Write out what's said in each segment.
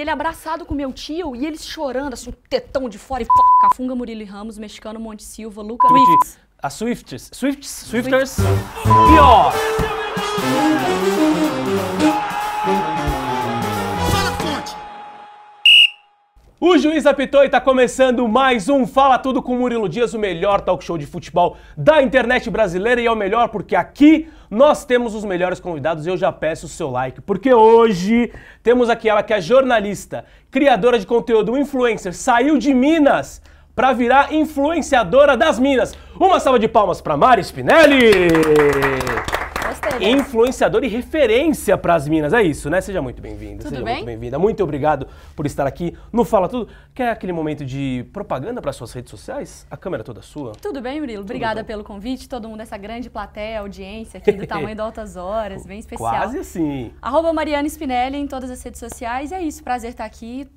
ele abraçado com meu tio e eles chorando, assim, tetão de fora e f... Cafunga, Murilo Ramos, Mexicano, Monte Silva, Luca... Swift. A Swifts. Swifts. Swifters. Pior. O juiz apitou e tá começando mais um Fala Tudo com Murilo Dias, o melhor talk show de futebol da internet brasileira e é o melhor porque aqui nós temos os melhores convidados e eu já peço o seu like, porque hoje temos aqui ela que é jornalista, criadora de conteúdo, influencer, saiu de Minas para virar influenciadora das Minas. Uma salva de palmas para Mari Spinelli. Gostei, influenciador e referência para as minas. É isso, né? Seja muito bem vindo Seja bem? muito bem-vinda. Muito obrigado por estar aqui no Fala Tudo. Quer aquele momento de propaganda para suas redes sociais? A câmera é toda sua. Tudo bem, Murilo. Tudo Obrigada bom. pelo convite. Todo mundo, essa grande plateia, audiência aqui do tamanho de Altas Horas, bem especial. Quase assim. Arroba Mariana Spinelli em todas as redes sociais. É isso, prazer estar aqui.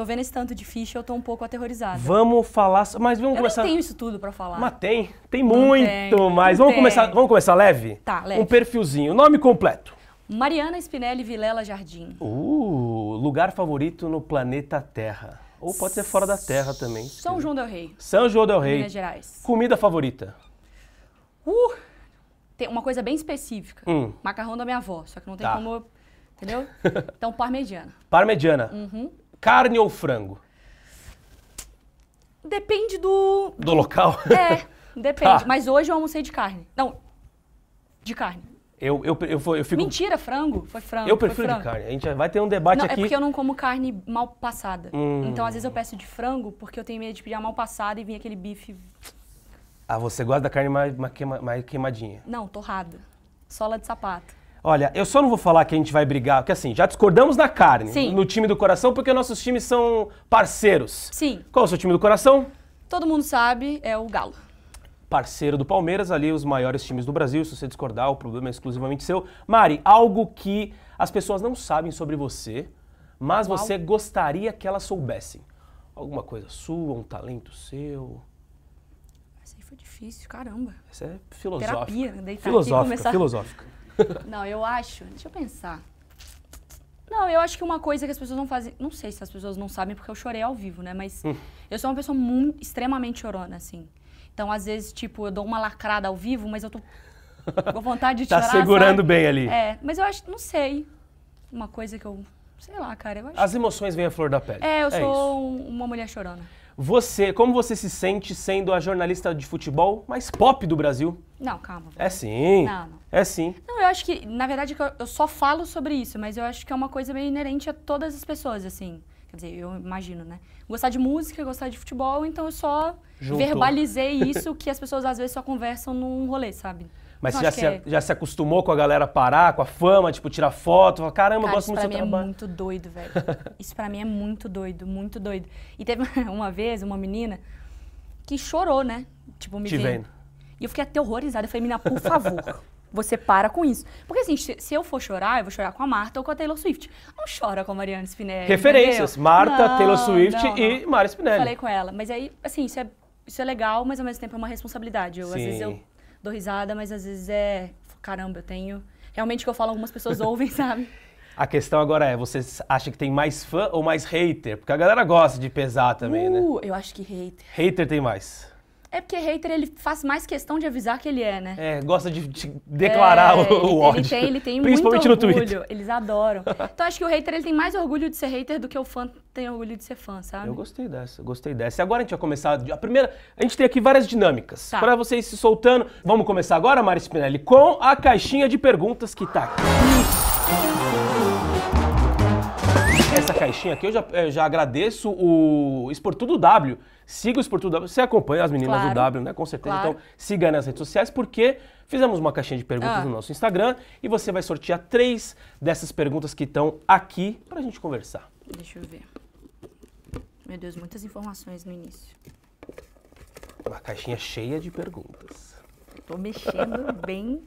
Tô vendo esse tanto de ficha, eu tô um pouco aterrorizada. Vamos falar, mas vamos eu começar. Eu tenho isso tudo para falar. Mas tem, tem não muito tem, mais. Vamos tem. começar, vamos começar leve? Tá, leve. Um perfilzinho, nome completo. Mariana Spinelli Vilela Jardim. Uh, lugar favorito no planeta Terra. Ou pode ser fora da Terra também. São João del Rei. São João del Rei. Minas Gerais. Comida favorita? Uh, tem uma coisa bem específica. Hum. Macarrão da minha avó, só que não tem tá. como... Entendeu? Então, parmegiana. Parmegiana. Uhum. Carne ou frango? Depende do. Do local? É, depende. Tá. Mas hoje eu almocei de carne. Não, de carne. Eu, eu, eu, eu fico. Mentira, frango. Foi frango. Eu prefiro frango. de carne. A gente vai ter um debate não, é aqui. É porque eu não como carne mal passada. Hum. Então, às vezes, eu peço de frango porque eu tenho medo de pedir a mal passada e vir aquele bife. Ah, você gosta da carne mais, mais, queima, mais queimadinha? Não, torrada. Sola de sapato. Olha, eu só não vou falar que a gente vai brigar, porque assim, já discordamos na carne, Sim. no time do coração, porque nossos times são parceiros. Sim. Qual é o seu time do coração? Todo mundo sabe, é o Galo. Parceiro do Palmeiras, ali os maiores times do Brasil, se você discordar, o problema é exclusivamente seu. Mari, algo que as pessoas não sabem sobre você, mas Uau. você gostaria que elas soubessem. Alguma coisa sua, um talento seu? Essa aí foi difícil, caramba. Essa é filosófica. Terapia, né? deitar filosófica, aqui e começar... Filosófica, filosófica. Não, eu acho. Deixa eu pensar. Não, eu acho que uma coisa que as pessoas não fazem. Não sei se as pessoas não sabem, porque eu chorei ao vivo, né? Mas hum. eu sou uma pessoa muito, extremamente chorona, assim. Então, às vezes, tipo, eu dou uma lacrada ao vivo, mas eu tô com vontade de tá chorar. Tá segurando sabe? bem ali. É, mas eu acho, não sei. Uma coisa que eu. Sei lá, cara. Acho... As emoções vêm à flor da pele. É, eu é sou isso. uma mulher chorona. Você, como você se sente sendo a jornalista de futebol mais pop do Brasil? Não, calma. É sim. Não, não. É sim. Não, eu acho que, na verdade, eu só falo sobre isso, mas eu acho que é uma coisa meio inerente a todas as pessoas, assim. Quer dizer, eu imagino, né? Gostar de música, gostar de futebol, então eu só Juntou. verbalizei isso que as pessoas às vezes só conversam num rolê, sabe? Mas você já se, é. já se acostumou com a galera parar, com a fama, tipo, tirar foto, caramba, Cara, eu gosto muito do seu é trabalho. Isso pra mim trabalho. é muito doido, velho. isso pra mim é muito doido, muito doido. E teve uma vez uma menina que chorou, né? Tipo, me Te vendo. E eu fiquei até horrorizada. Eu falei, menina, por favor, você para com isso. Porque assim, se eu for chorar, eu vou chorar com a Marta ou com a Taylor Swift. Não chora com a Mariana Spinelli. Referências. Entendeu? Marta, não, Taylor Swift não, e Mara Spinelli. Falei com ela. Mas aí, assim, isso é, isso é legal, mas ao mesmo tempo é uma responsabilidade. Eu, Sim. às vezes eu dou risada, mas às vezes é, caramba, eu tenho. Realmente o que eu falo, algumas pessoas ouvem, sabe? A questão agora é, você acha que tem mais fã ou mais hater? Porque a galera gosta de pesar também, né? uh, né? Eu acho que hater. Hater tem mais. É porque hater ele faz mais questão de avisar que ele é, né? É, gosta de, de declarar é, o, ele, ódio. Ele tem, ele tem Principalmente muito orgulho. no Twitter. Eles adoram. então acho que o hater ele tem mais orgulho de ser hater do que o fã tem orgulho de ser fã, sabe? Eu gostei dessa, gostei dessa. E agora a gente vai começar. A primeira, a gente tem aqui várias dinâmicas. Tá. Para vocês se soltando, vamos começar agora, Mari Spinelli, com a caixinha de perguntas que tá aqui. Essa caixinha aqui eu já, eu eh, já agradeço o Esportudo W. Siga o Esportudo W. Você acompanha as meninas claro. do W, né? Com certeza. Claro. Então siga nas redes sociais, porque fizemos uma caixinha de perguntas ah. no nosso Instagram e você vai sortear três dessas perguntas que estão aqui pra gente conversar. Deixa eu ver. Meu Deus, muitas informações no início. Uma caixinha cheia de perguntas. Tô mexendo bem.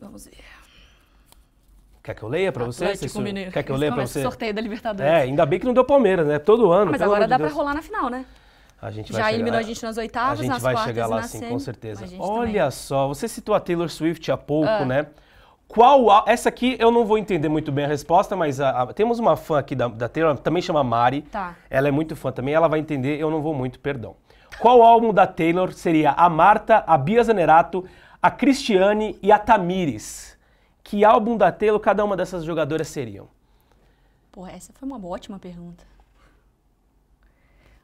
Vamos ver. Quer que eu leia para vocês? Atlético Mineiro. Quer que eu leia para vocês? sorteio da Libertadores. É, ainda bem que não deu Palmeiras, né? Todo ano. Ah, mas agora de dá para rolar na final, né? A gente Já chegar... eliminou a gente nas oitavas, nas quartas A gente vai chegar lá sim, com certeza. Olha também. só, você citou a Taylor Swift há pouco, ah. né? Qual a... Essa aqui eu não vou entender muito bem a resposta, mas a, a... temos uma fã aqui da, da Taylor, também chama Mari. Tá. Ela é muito fã também, ela vai entender, eu não vou muito, perdão. Qual álbum da Taylor seria a Marta, a Bia Zanerato, a Cristiane e a Tamires? que álbum da Telo cada uma dessas jogadoras seriam? Porra, essa foi uma ótima pergunta.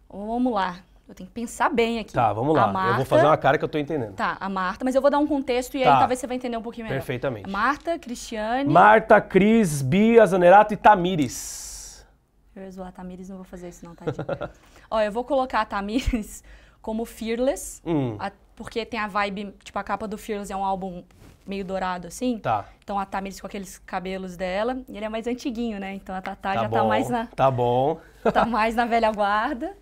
Vamos lá. Eu tenho que pensar bem aqui. Tá, vamos lá. Marta, eu vou fazer uma cara que eu tô entendendo. Tá, a Marta, mas eu vou dar um contexto e tá. aí talvez você vai entender um pouquinho melhor. Perfeitamente. Marta, Cristiane. Marta, Cris, Bia, Zanerato e Tamires. Eu ia zoar a Tamires, não vou fazer isso, não, tadinho. Ó, eu vou colocar a Tamires como Fearless, hum. a, porque tem a vibe, tipo, a capa do Fearless é um álbum meio dourado assim. Tá. Então a Tamiris com aqueles cabelos dela, e ele é mais antiguinho, né? Então a Tatá tá já tá bom, tá mais na Tá bom. tá mais na velha guarda.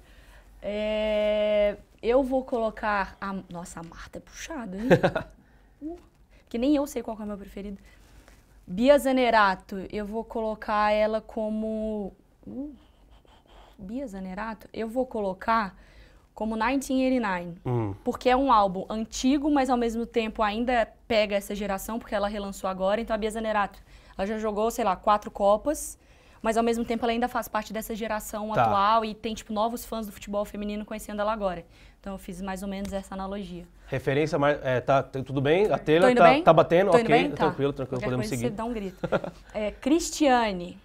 É, eu vou colocar a nossa a Marta é puxada, hein? uh, que nem eu sei qual é o meu preferido. Bia Zanerato, eu vou colocar ela como uh, Bia Zanerato, eu vou colocar como 1989, hum. porque é um álbum antigo, mas ao mesmo tempo ainda pega essa geração, porque ela relançou agora. Então a Bia Zanerato, ela já jogou, sei lá, quatro Copas, mas ao mesmo tempo ela ainda faz parte dessa geração tá. atual e tem, tipo, novos fãs do futebol feminino conhecendo ela agora. Então eu fiz mais ou menos essa analogia. Referência, mas é, tá tudo bem? A telha tá, tá, batendo? Tô ok, tá. tranquilo, tranquilo, Qualquer podemos seguir. Você dá um grito. é, Cristiane.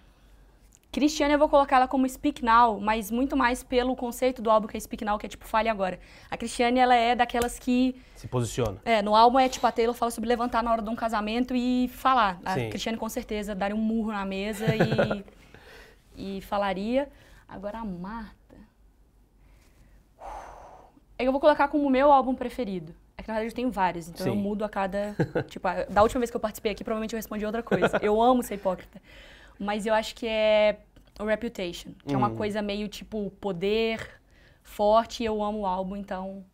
Cristiane eu vou colocar ela como Speak Now, mas muito mais pelo conceito do álbum que é Speak Now, que é tipo Fale Agora. A Cristiane, ela é daquelas que... Se posiciona. É, no álbum é tipo a Taylor fala sobre levantar na hora de um casamento e falar. A Sim. Cristiane com certeza daria um murro na mesa e, e falaria. Agora a Marta... Eu vou colocar como meu álbum preferido. É que na verdade eu tenho vários, então Sim. eu mudo a cada... tipo, a, da última vez que eu participei aqui, provavelmente eu respondi outra coisa. Eu amo ser hipócrita. Mas eu acho que é o Reputation, que hum. é uma uhum. coisa meio tipo poder, forte, e eu amo o álbum, então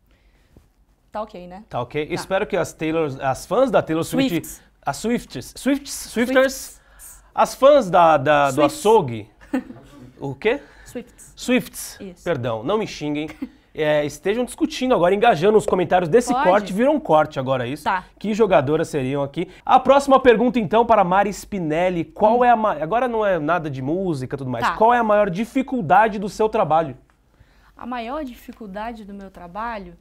tá ok, né? Tá ok. Tá. Espero que as Taylor, as fãs da Taylor Swift, Swifts. as Swifts, Swifts, Swifters, Swifts. as fãs da, da do açougue, o quê? Swifts. Swifts. Isso. Perdão, não me xinguem. é, estejam discutindo agora, engajando os comentários desse Pode? corte. Virou um corte agora é isso. Tá. Que jogadoras seriam aqui? A próxima pergunta, então, para Mari Spinelli. Qual hum. é a ma... Agora não é nada de música tudo mais. Tá. Qual é a maior dificuldade do seu trabalho? A maior dificuldade do meu trabalho,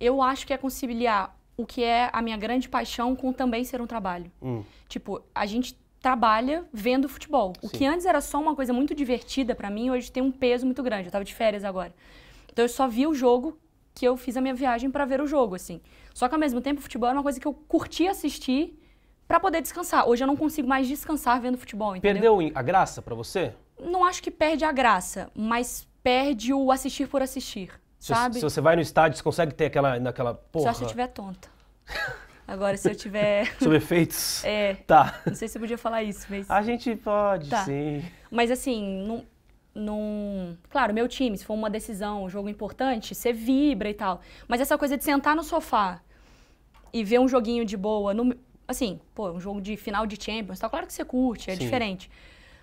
eu acho que é conciliar o que é a minha grande paixão com também ser um trabalho. Hum. Tipo, a gente trabalha vendo futebol. Sim. O que antes era só uma coisa muito divertida para mim, hoje tem um peso muito grande. Eu tava de férias agora. Então eu só vi o jogo que eu fiz a minha viagem para ver o jogo, assim. Só que ao mesmo tempo, o futebol era é uma coisa que eu curti assistir para poder descansar. Hoje eu não consigo mais descansar vendo futebol, entendeu? Perdeu a graça para você? Não acho que perde a graça, mas perde o assistir por assistir, se sabe? Se você vai no estádio, você consegue ter aquela, naquela porra... Só se eu estiver tonta. Agora, se eu tiver... Sobre efeitos? É. Tá. Não sei se eu podia falar isso, mas... A gente pode, tá. sim. Mas assim, não num. Claro, meu time, se for uma decisão, um jogo importante, você vibra e tal. Mas essa coisa de sentar no sofá e ver um joguinho de boa, no, assim, pô, um jogo de final de Champions, tá claro que você curte, é Sim. diferente.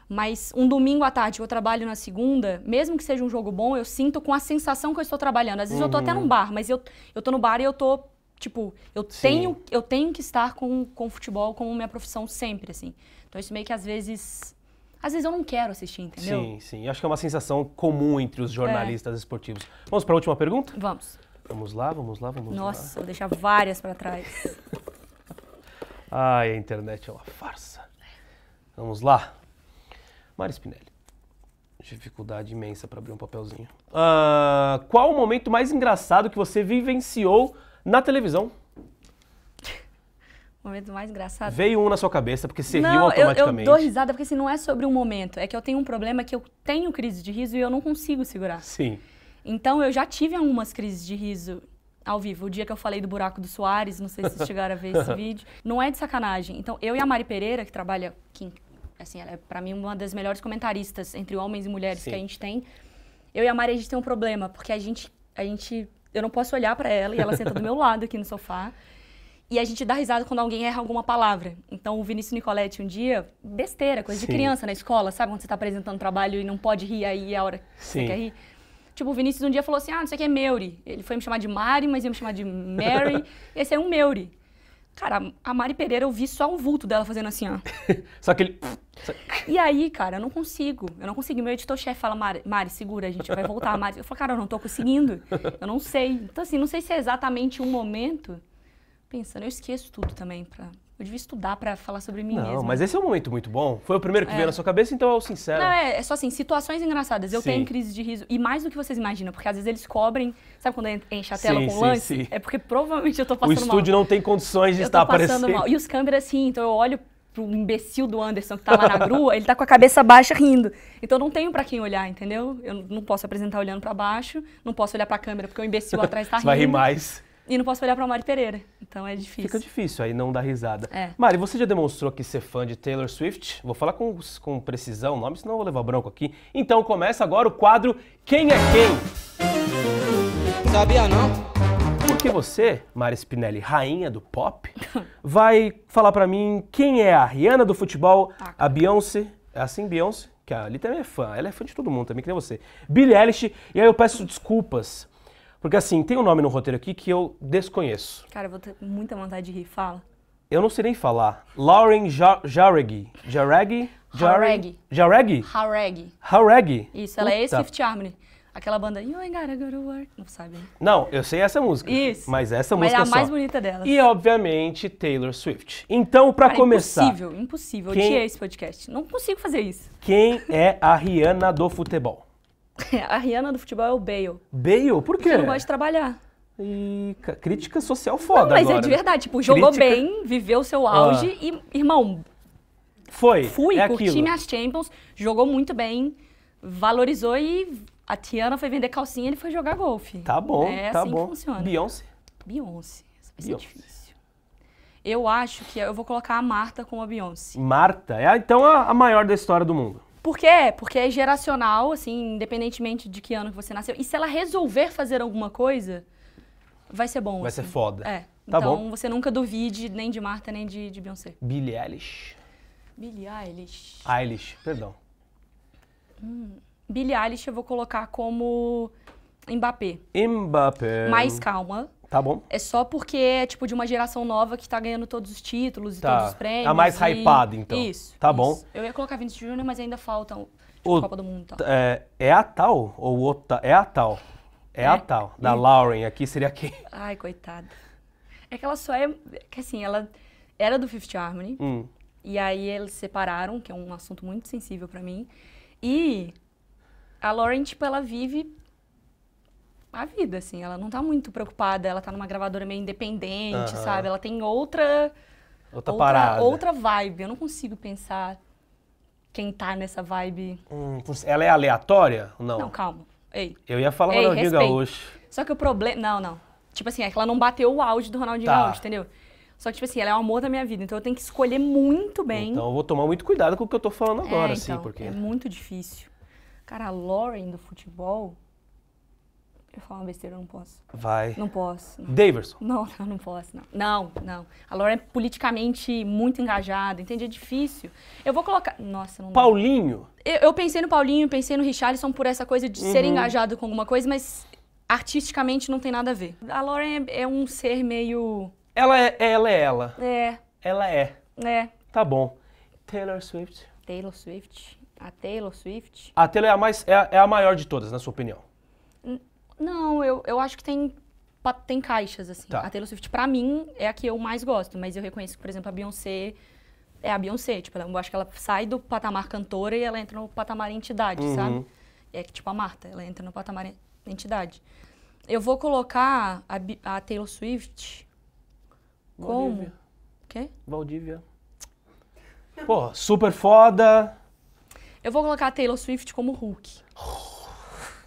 Mas um domingo à tarde eu trabalho na segunda, mesmo que seja um jogo bom, eu sinto com a sensação que eu estou trabalhando. Às vezes uhum. eu tô até num uhum. bar, mas eu, eu tô no bar e eu tô, tipo, eu tenho eu tenho que estar com, com o futebol como minha profissão sempre, assim. Então isso meio que às vezes às vezes eu não quero assistir, entendeu? Sim, sim. Acho que é uma sensação comum entre os é. jornalistas é. esportivos. Vamos para a última pergunta? Vamos. Vamos lá, vamos lá, vamos Nossa, lá. Nossa, vou deixar várias para trás. Ai, a internet é uma farsa. Vamos lá. Mari Spinelli. Dificuldade imensa para abrir um papelzinho. Uh, qual o momento mais engraçado que você vivenciou na televisão? momento mais engraçado. Veio um na sua cabeça, porque você não, riu automaticamente. Eu, eu dou risada, porque assim, não é sobre um momento. É que eu tenho um problema que eu tenho crise de riso e eu não consigo segurar. Sim. Então, eu já tive algumas crises de riso ao vivo. O dia que eu falei do buraco do Soares, não sei se vocês chegaram a ver esse vídeo. Não é de sacanagem. Então, eu e a Mari Pereira, que trabalha, assim, ela é, pra mim, uma das melhores comentaristas entre homens e mulheres Sim. que a gente tem. Eu e a Mari, a gente tem um problema, porque a gente... A gente eu não posso olhar para ela e ela senta do meu lado aqui no sofá. E a gente dá risada quando alguém erra alguma palavra. Então, o Vinícius Nicoletti um dia, besteira, coisa Sim. de criança na escola, sabe? Quando você está apresentando trabalho e não pode rir, aí é a hora que Sim. você quer rir. Tipo, o Vinícius um dia falou assim, ah, não sei o que é Meuri. Ele foi me chamar de Mari, mas ia me chamar de Mary. Esse é um Meuri. Cara, a Mari Pereira, eu vi só um vulto dela fazendo assim, ó. só aquele... E aí, cara, eu não consigo. Eu não consigo. Meu editor-chefe fala, Mari, Mari, segura, a gente vai voltar, Mari. Eu falo, cara, eu não tô conseguindo. Eu não sei. Então, assim, não sei se é exatamente um momento pensando, eu esqueço tudo também. para Eu devia estudar para falar sobre mim Não, mesma. mas esse é um momento muito bom. Foi o primeiro que é. veio na sua cabeça, então é o sincero. Não, é, é só assim, situações engraçadas. Eu sim. tenho crise de riso, e mais do que vocês imaginam, porque às vezes eles cobrem, sabe quando enche a tela sim, com sim, lance? Sim. É porque provavelmente eu tô passando mal. O estúdio mal. não tem condições de eu estar aparecendo. Mal. E os câmeras, sim então eu olho pro imbecil do Anderson que tá lá na grua, ele tá com a cabeça baixa rindo. Então não tenho para quem olhar, entendeu? Eu não posso apresentar olhando para baixo, não posso olhar para a câmera porque o imbecil atrás tá rindo. Vai rir mais. E não posso olhar para o Mari Pereira. Então é difícil. Fica difícil aí não dar risada. É. Mari, você já demonstrou que ser fã de Taylor Swift? Vou falar com, com precisão o nome, senão eu vou levar branco aqui. Então começa agora o quadro Quem é Quem? Sabia não? Porque você, Mari Spinelli, rainha do pop, vai falar para mim quem é a Rihanna do futebol, ah, a Beyoncé, é assim Beyoncé? Que a Ali também é fã, ela é fã de todo mundo também, que nem você. Billie Eilish, e aí eu peço desculpas porque assim, tem um nome no roteiro aqui que eu desconheço. Cara, eu vou ter muita vontade de rir, fala. Eu não sei nem falar. Lauren ja Jaregi. Jaregi? Jaregi. Jaregi? Haregi. Isso, ela Puta. é esse fifth Harmony. Aquela banda You ain't gotta go to work. Não sabe. Não, eu sei essa música. Isso. Mas essa mas é música é a só. mais bonita dela. E, obviamente, Taylor Swift. Então, para começar... impossível, impossível. Quem... Eu tinha esse podcast. Não consigo fazer isso. Quem é a Rihanna do futebol? A Rihanna do futebol é o Bale. Bale? Por quê? Porque não gosta de trabalhar. E crítica social foda não, mas é agora. é de né? verdade. Tipo, jogou crítica... bem, viveu o seu auge ah. e, irmão... Foi, Fui, é curti aquilo. minhas Champions, jogou muito bem, valorizou e a Tiana foi vender calcinha e ele foi jogar golfe. Tá bom, é tá assim bom. que funciona. Beyoncé? Beyoncé. Essa vai ser difícil. Eu acho que eu vou colocar a Marta como a Beyoncé. Marta? É, então, a, a maior da história do mundo. Porque é, porque é geracional, assim, independentemente de que ano que você nasceu. E se ela resolver fazer alguma coisa, vai ser bom. Vai assim. ser foda. É. Tá então bom. você nunca duvide nem de Marta, nem de, de Beyoncé. Billie Eilish. Billie Eilish. Eilish, perdão. Hum. Billie Eilish eu vou colocar como Mbappé. Mbappé. Mais calma. Tá bom. É só porque é tipo de uma geração nova que tá ganhando todos os títulos tá. e todos os prêmios. tá mais e... hypada, então. Isso. Tá isso. bom. Eu ia colocar Vinicius Júnior, mas ainda faltam tipo, o... Copa do Mundo. Tá? É, é a tal ou outra? É a tal. É, é, a tal. Da Lauren aqui seria quem? Ai, coitada. É que ela só é. Que assim, ela era do Fifth Harmony. Hum. E aí eles separaram, que é um assunto muito sensível para mim. E a Lauren, tipo, ela vive a vida, assim. Ela não tá muito preocupada, ela tá numa gravadora meio independente, uhum. sabe? Ela tem outra. Outra, outra parada. Outra vibe. Eu não consigo pensar quem tá nessa vibe. Hum, ela é aleatória ou não? Não, calma. Ei. Eu ia falar Ronaldinho respeito. Gaúcho. Só que o problema. Não, não. Tipo assim, é que ela não bateu o áudio do Ronaldinho tá. Gaúcho, entendeu? Só que, tipo assim, ela é o amor da minha vida, então eu tenho que escolher muito bem. Então eu vou tomar muito cuidado com o que eu tô falando é, agora, é, então, assim, porque. É muito difícil. Cara, a Lauren do futebol, eu falar uma besteira, eu não posso. Vai. Não posso. Não. Daverson. Não, não, não posso, não. Não, não. A Laura é politicamente muito engajada, entende? É difícil. Eu vou colocar. Nossa, não. Paulinho? Eu, eu, pensei no Paulinho, pensei no Richarlison por essa coisa de uhum. ser engajado com alguma coisa, mas artisticamente não tem nada a ver. A Laura é, é um ser meio. Ela é, ela é ela. É. Ela é. É. Tá bom. Taylor Swift. Taylor Swift. A Taylor Swift. A Taylor é a, mais, é é a maior de todas, na sua opinião. Não, eu, eu acho que tem, tem caixas, assim. Tá. A Taylor Swift, pra mim, é a que eu mais gosto. Mas eu reconheço que, por exemplo, a Beyoncé é a Beyoncé. Tipo, eu acho que ela sai do patamar cantora e ela entra no patamar entidade, uhum. sabe? É que, tipo, a Marta, ela entra no patamar entidade. Eu vou colocar a, a Taylor Swift como... Valdívia. Quê? Valdívia. Pô, super foda. Eu vou colocar a Taylor Swift como Hulk.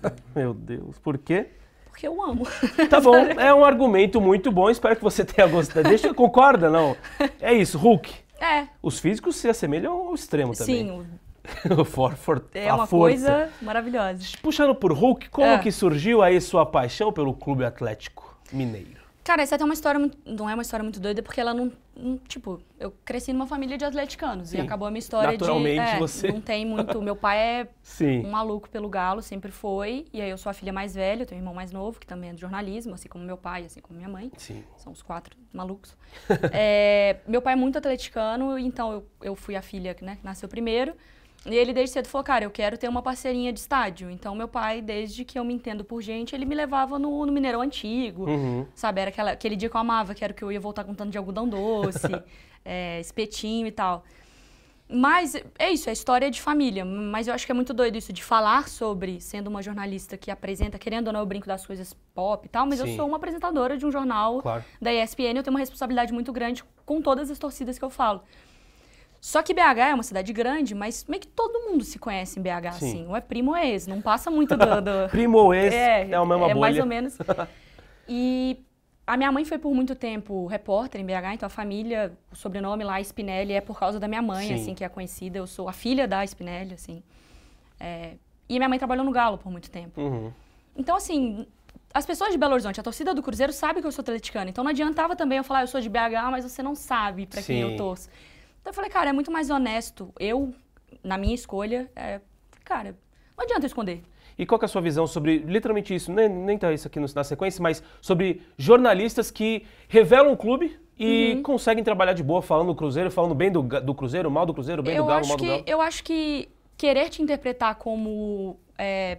Meu Deus, por quê? Porque eu amo. Tá bom, é um argumento muito bom, espero que você tenha gostado. Deixa, concorda, não? É isso, Hulk. É. Os físicos se assemelham ao extremo também. Sim, o for, for, é uma força. coisa maravilhosa. Puxando por Hulk, como é. que surgiu aí sua paixão pelo Clube Atlético Mineiro? Cara, essa é até uma história muito, não é uma história muito doida, porque ela não, não tipo, eu cresci numa família de atleticanos Sim. e acabou a minha história Naturalmente, de é, você não tem muito, meu pai é Sim. um maluco pelo galo, sempre foi, e aí eu sou a filha mais velha, eu tenho um irmão mais novo que também é de jornalismo, assim como meu pai, assim como minha mãe. Sim. São os quatro malucos. é, meu pai é muito atleticano, então eu, eu fui a filha, né, que nasceu primeiro. E ele desde cedo falou, cara, eu quero ter uma parceirinha de estádio. Então, meu pai, desde que eu me entendo por gente, ele me levava no, no Mineirão Antigo, uhum. sabe? Era aquela, aquele dia que eu amava, que era que eu ia voltar com tanto de algodão doce, é, espetinho e tal. Mas é isso, é história de família. Mas eu acho que é muito doido isso de falar sobre, sendo uma jornalista que apresenta, querendo ou não, eu brinco das coisas pop e tal, mas Sim. eu sou uma apresentadora de um jornal claro. da ESPN, eu tenho uma responsabilidade muito grande com todas as torcidas que eu falo. Só que BH é uma cidade grande, mas meio que todo mundo se conhece em BH, Sim. assim. Ou é primo ou é ex, não passa muito do... do... primo ou ex, é, é a mesma é bolha. É mais ou menos. E a minha mãe foi por muito tempo repórter em BH, então a família, o sobrenome lá, Spinelli, é por causa da minha mãe, Sim. assim, que é conhecida. Eu sou a filha da Spinelli, assim. É... E minha mãe trabalhou no Galo por muito tempo. Uhum. Então, assim, as pessoas de Belo Horizonte, a torcida do Cruzeiro sabe que eu sou atleticana. Então não adiantava também eu falar, eu sou de BH, mas você não sabe para quem eu torço. Então eu falei, cara, é muito mais honesto. Eu, na minha escolha, é, cara, não adianta eu esconder. E qual é a sua visão sobre, literalmente isso, nem, nem tá isso aqui na sequência, mas sobre jornalistas que revelam o clube e uhum. conseguem trabalhar de boa falando do Cruzeiro, falando bem do, do Cruzeiro, mal do Cruzeiro, bem eu do Galo, mal que, do Galo? Eu acho que querer te interpretar como é,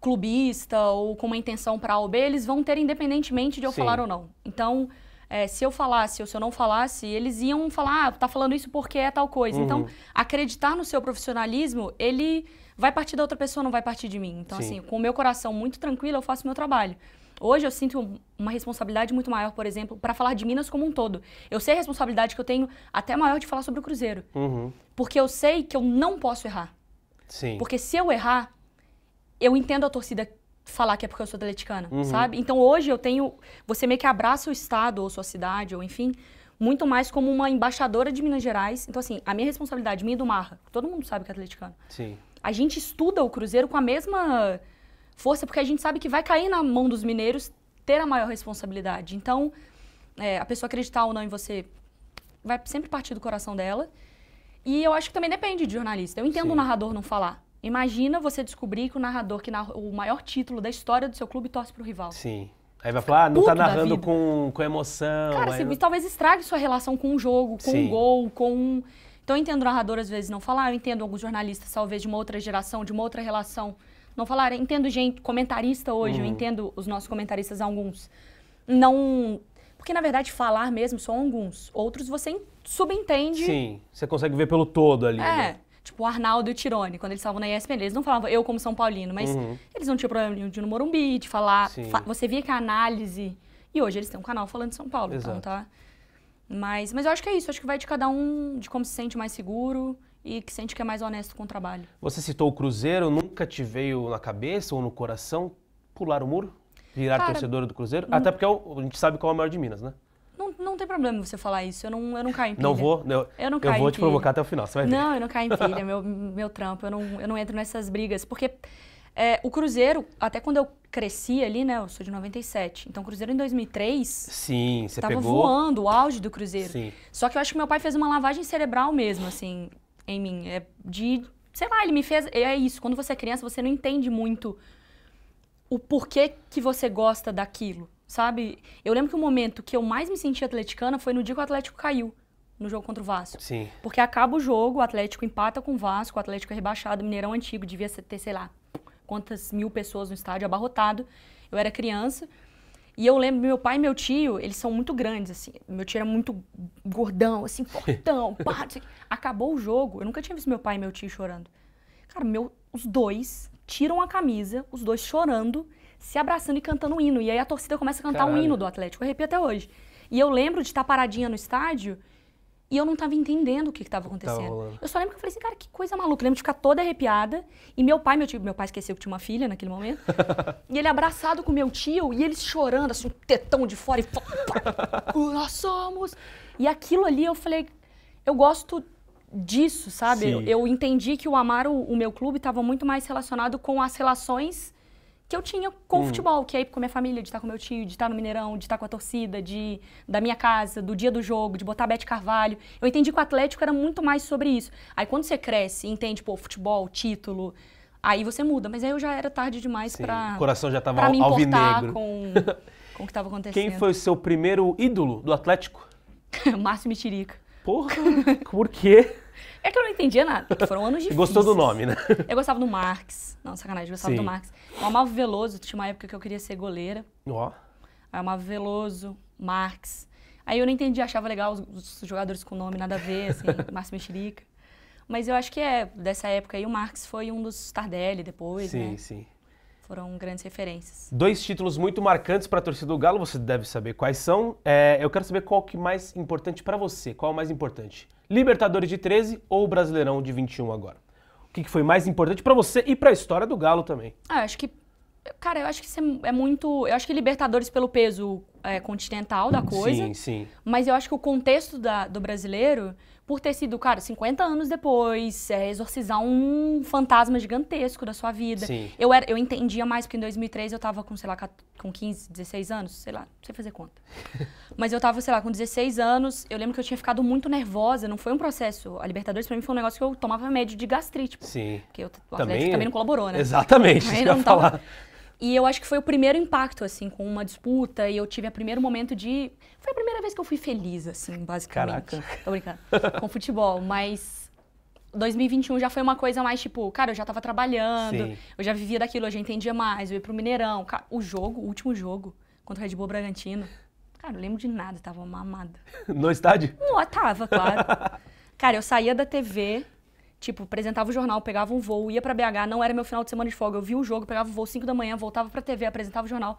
clubista ou com uma intenção para a OB, eles vão ter independentemente de eu Sim. falar ou não. Então, é, se eu falasse ou se eu não falasse, eles iam falar, ah, tá falando isso porque é tal coisa. Então, uhum. Então, acreditar no seu profissionalismo, ele vai partir da outra pessoa, não vai partir de mim. Então, Sim. assim, com o meu coração muito tranquilo, eu faço o meu trabalho. Hoje eu sinto uma responsabilidade muito maior, por exemplo, para falar de Minas como um todo. Eu sei a responsabilidade que eu tenho, até maior, de falar sobre o Cruzeiro. Uhum. Porque eu sei que eu não posso errar. Sim. Porque se eu errar, eu entendo a torcida falar que é porque eu sou atleticana, uhum. sabe? Então hoje eu tenho. Você meio que abraça o estado ou sua cidade, ou enfim, muito mais como uma embaixadora de Minas Gerais. Então, assim, a minha responsabilidade, minha e do Marra, todo mundo sabe que é atleticano. Sim. A gente estuda o Cruzeiro com a mesma força, porque a gente sabe que vai cair na mão dos mineiros ter a maior responsabilidade. Então, é, a pessoa acreditar ou não em você vai sempre partir do coração dela. E eu acho que também depende de jornalista. Eu entendo Sim. o narrador não falar. Imagina você descobrir que o narrador que narra o maior título da história do seu clube torce pro rival. Sim. Aí vai falar, ah, não tá narrando com, com emoção. Cara, você, não... talvez estrague sua relação com o jogo, com o um gol, com Então eu entendo o narrador às vezes não falar, eu entendo alguns jornalistas talvez de uma outra geração, de uma outra relação não falar, eu entendo gente, comentarista hoje, uhum. eu entendo os nossos comentaristas alguns. Não, porque na verdade falar mesmo são alguns, outros você subentende. Sim, você consegue ver pelo todo ali. É. Né? Tipo, o Arnaldo e o Tirone, quando eles estavam na ESPN, eles não falavam eu como São Paulino, mas uhum. eles não tinham problema nenhum de ir no Morumbi, de falar. Fa você via que a análise. E hoje eles têm um canal falando de São Paulo, então Exato. então tá. Mas, mas eu acho que é isso, acho que vai de cada um, de como se sente mais seguro e que sente que é mais honesto com o trabalho. Você citou o Cruzeiro, nunca te veio na cabeça ou no coração pular o muro? Virar Cara, do Cruzeiro? Até porque é a gente sabe qual é o maior de Minas, né? Não, não tem problema você falar isso, eu não, eu não caio em pilha. Não vou, eu não caio Eu vou te pilha. provocar até o final, você vai ver. Não, eu não caio em pilha, meu, meu trampo, eu não, eu não entro nessas brigas. Porque é, o Cruzeiro, até quando eu cresci ali, né, eu sou de 97, então o Cruzeiro em 2003... Sim, você tava pegou... Tava voando, o auge do Cruzeiro. Sim. Só que eu acho que meu pai fez uma lavagem cerebral mesmo, assim, em mim. É de... Sei lá, ele me fez... É isso, quando você é criança, você não entende muito o porquê que você gosta daquilo sabe? Eu lembro que o momento que eu mais me senti atleticana foi no dia que o Atlético caiu no jogo contra o Vasco. Sim. Porque acaba o jogo, o Atlético empata com o Vasco, o Atlético é rebaixado, Mineirão antigo, devia ter, sei lá, quantas mil pessoas no estádio, abarrotado. Eu era criança. E eu lembro, meu pai e meu tio, eles são muito grandes, assim. Meu tio era muito gordão, assim, fortão, pá, Acabou o jogo, eu nunca tinha visto meu pai e meu tio chorando. Cara, meu, os dois tiram a camisa, os dois chorando, se abraçando e cantando um hino. E aí a torcida começa a cantar o um hino do Atlético. Eu arrepio até hoje. E eu lembro de estar paradinha no estádio e eu não estava entendendo o que estava acontecendo. Tá eu só lembro que eu falei assim, cara, que coisa maluca. Eu lembro de ficar toda arrepiada. E meu pai, meu tio, meu pai esqueceu que tinha uma filha naquele momento. e ele abraçado com meu tio e eles chorando, assim, um tetão de fora. E nós somos. E aquilo ali eu falei, eu gosto disso, sabe? Eu, eu, entendi que o amar o, o meu clube estava muito mais relacionado com as relações que eu tinha com o hum. futebol, que é ir com a minha família, de estar com meu tio, de estar no Mineirão, de estar com a torcida, de da minha casa, do dia do jogo, de botar Bete Carvalho. Eu entendi que o Atlético era muito mais sobre isso. Aí quando você cresce, entende, pô, futebol, título, aí você muda. Mas aí eu já era tarde demais para O coração já estava al alvinegro. Com, com o que estava acontecendo. Quem foi o seu primeiro ídolo do Atlético? Márcio Mitirica. Porra, por quê? É que eu não entendia nada. Foram anos difíceis. Gostou do nome, né? Eu gostava do Marx. Não, sacanagem, eu gostava Sim. do Marx. Eu amava Veloso, tinha uma época que eu queria ser goleira. Ó. Oh. Eu amava Veloso, Marx. Aí eu não entendi, achava legal os, jogadores com nome nada a ver, assim, Márcio Mexerica. Mas eu acho que é dessa época aí, o Marx foi um dos Tardelli depois, sim, né? Sim, sim foram grandes referências. Dois títulos muito marcantes para a torcida do Galo, você deve saber quais são. É, eu quero saber qual que é mais importante para você, qual é o mais importante? Libertadores de 13 ou Brasileirão de 21 agora? O que, que foi mais importante para você e para a história do Galo também? Ah, acho que Cara, eu acho que é, é muito. Eu acho que Libertadores pelo peso é, continental da coisa. Sim, sim. Mas eu acho que o contexto da, do brasileiro por ter sido, cara, 50 anos depois, é, exorcizar um fantasma gigantesco da sua vida. Sim. Eu, era, eu entendia mais, porque em 2003 eu tava com, sei lá, com 15, 16 anos, sei lá, não sei fazer conta. Mas eu tava, sei lá, com 16 anos, eu lembro que eu tinha ficado muito nervosa, não foi um processo. A Libertadores pra mim foi um negócio que eu tomava remédio de gastrite. Sim. Porque eu, o também, também não colaborou, né? Exatamente, isso não eu ia tava... falar. E eu acho que foi o primeiro impacto, assim, com uma disputa. E eu tive o primeiro momento de. Foi a primeira vez que eu fui feliz, assim, basicamente. Caraca. Tô brincando. com futebol. Mas 2021 já foi uma coisa mais tipo, cara, eu já tava trabalhando, Sim. eu já vivia daquilo, eu já entendia mais. Eu ia pro Mineirão. O jogo, o último jogo, contra o Red Bull Bragantino. Cara, eu lembro de nada, tava mamada. No estádio? não tava, claro. cara, eu saía da TV, Tipo, apresentava o jornal, pegava um voo, ia para BH, não era meu final de semana de folga. Eu via o jogo, pegava o voo 5 da manhã, voltava pra TV, apresentava o jornal.